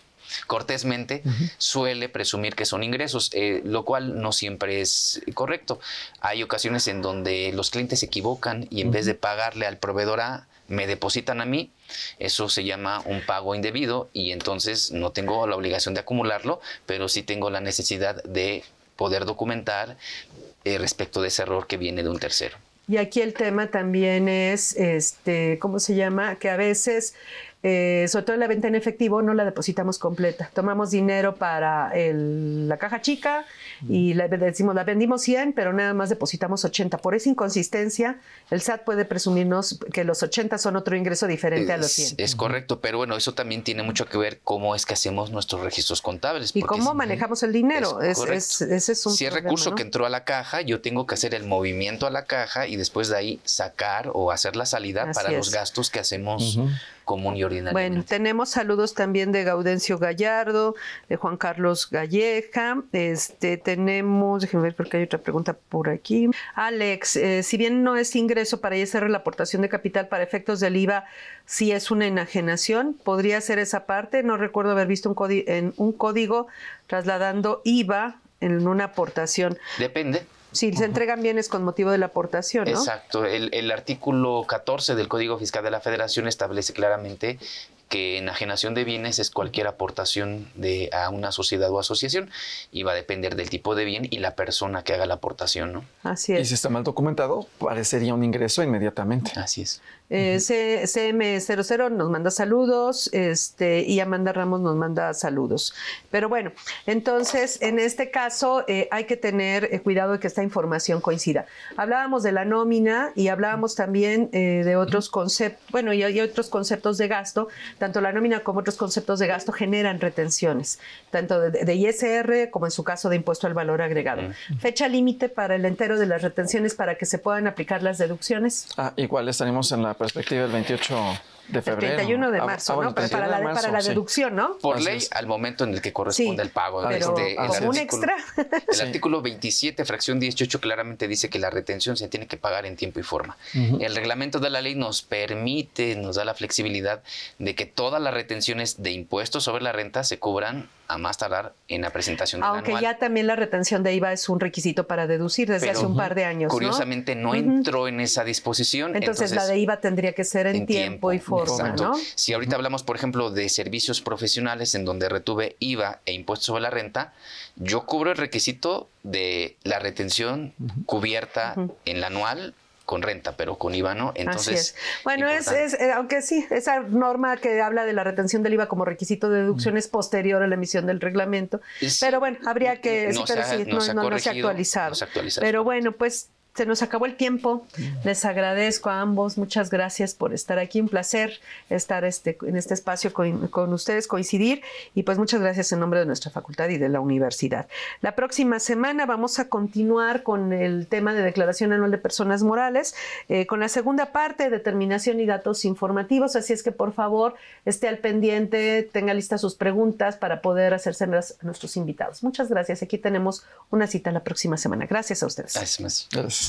Speaker 3: cortésmente, suele presumir que son ingresos, eh, lo cual no siempre es correcto. Hay ocasiones en donde los clientes se equivocan y en vez de pagarle al proveedor A, me depositan a mí, eso se llama un pago indebido y entonces no tengo la obligación de acumularlo, pero sí tengo la necesidad de poder documentar eh, respecto de ese error que viene de un tercero.
Speaker 1: Y aquí el tema también es, este, ¿cómo se llama? Que a veces eh, sobre todo la venta en efectivo, no la depositamos completa. Tomamos dinero para la caja chica mm. y le decimos, la vendimos 100, pero nada más depositamos 80. Por esa inconsistencia, el SAT puede presumirnos que los 80 son otro ingreso diferente a los 100.
Speaker 3: Es correcto, pero bueno, eso también tiene mucho que ver cómo es que hacemos nuestros registros contables. Y cómo
Speaker 1: manejamos el dinero. ese
Speaker 3: es un si es recurso que entró a la caja, yo tengo que hacer el movimiento a la caja y después de ahí sacar o hacer la salida para los gastos que hacemos común y
Speaker 1: Bueno, tenemos saludos también de Gaudencio Gallardo, de Juan Carlos Galleja. Este, tenemos, déjenme ver, porque hay otra pregunta por aquí. Alex, eh, si bien no es ingreso para ISR la aportación de capital para efectos del IVA, si es una enajenación, podría ser esa parte. No recuerdo haber visto un, en un código trasladando IVA en una aportación. Depende. Si se entregan bienes con motivo de la aportación, ¿no?
Speaker 3: Exacto. El, artículo 14 del Código Fiscal de la Federación establece claramente que enajenación de bienes es cualquier aportación de, a una sociedad o asociación y va a depender del tipo de
Speaker 2: bien y la persona que haga la aportación, ¿no? Así es. Y si está mal documentado, parecería un ingreso inmediatamente. Así es.
Speaker 1: Eh, CM00 nos manda saludos este, y Amanda Ramos nos manda saludos. Pero bueno, entonces en este caso eh, hay que tener eh, cuidado de que esta información coincida. Hablábamos de la nómina y hablábamos también de otros conceptos, bueno, y, hay otros conceptos de gasto. Tanto la nómina como otros conceptos de gasto generan retenciones, tanto de, ISR como en su caso de impuesto al valor agregado. Fecha límite para el entero de las retenciones para que se puedan aplicar las deducciones.
Speaker 2: Ah, igual estaremos en la perspectiva el 28 de febrero. El 31 de ah, marzo, ¿no? Pero para, la, la deducción,
Speaker 1: ¿no? Por ley,
Speaker 2: al momento en el que corresponde el pago. Pero este, este un extra.
Speaker 3: El artículo 27, fracción 18, claramente dice que la retención se tiene que pagar en tiempo y forma. El reglamento de la ley nos permite, nos da la flexibilidad de que todas las retenciones de impuestos sobre la renta se cubran a más tardar en la presentación del Aunque ya
Speaker 1: también la retención de IVA es un requisito para deducir desde hace un par de años. Curiosamente
Speaker 3: no, entró en esa disposición. Entonces, la de
Speaker 1: IVA tendría que ser en, tiempo, y forma.
Speaker 3: Si ahorita hablamos, por ejemplo, de servicios profesionales en donde retuve IVA e impuestos sobre la renta, yo cubro el requisito de la retención cubierta en la anual con renta, pero con IVA no. Entonces,
Speaker 1: bueno, es, eh, aunque sí, esa norma que habla de la retención del IVA como requisito de deducción mm. es posterior a la emisión del reglamento, pero bueno, habría que, no, no, se ha actualizado. No se ha actualizado. Pero bueno, pues nos acabó el tiempo. Les agradezco a ambos. Muchas gracias por estar aquí. Un placer estar este, en este espacio con, ustedes, coincidir. Y pues muchas gracias en nombre de nuestra facultad y de la universidad. La próxima semana vamos a continuar con el tema de declaración anual de personas morales, eh, con la segunda parte, determinación y datos informativos. Así es que por favor esté al pendiente, tenga listas sus preguntas para poder hacerse a nuestros invitados. Muchas gracias. Aquí tenemos una cita la próxima semana. Gracias a
Speaker 2: ustedes.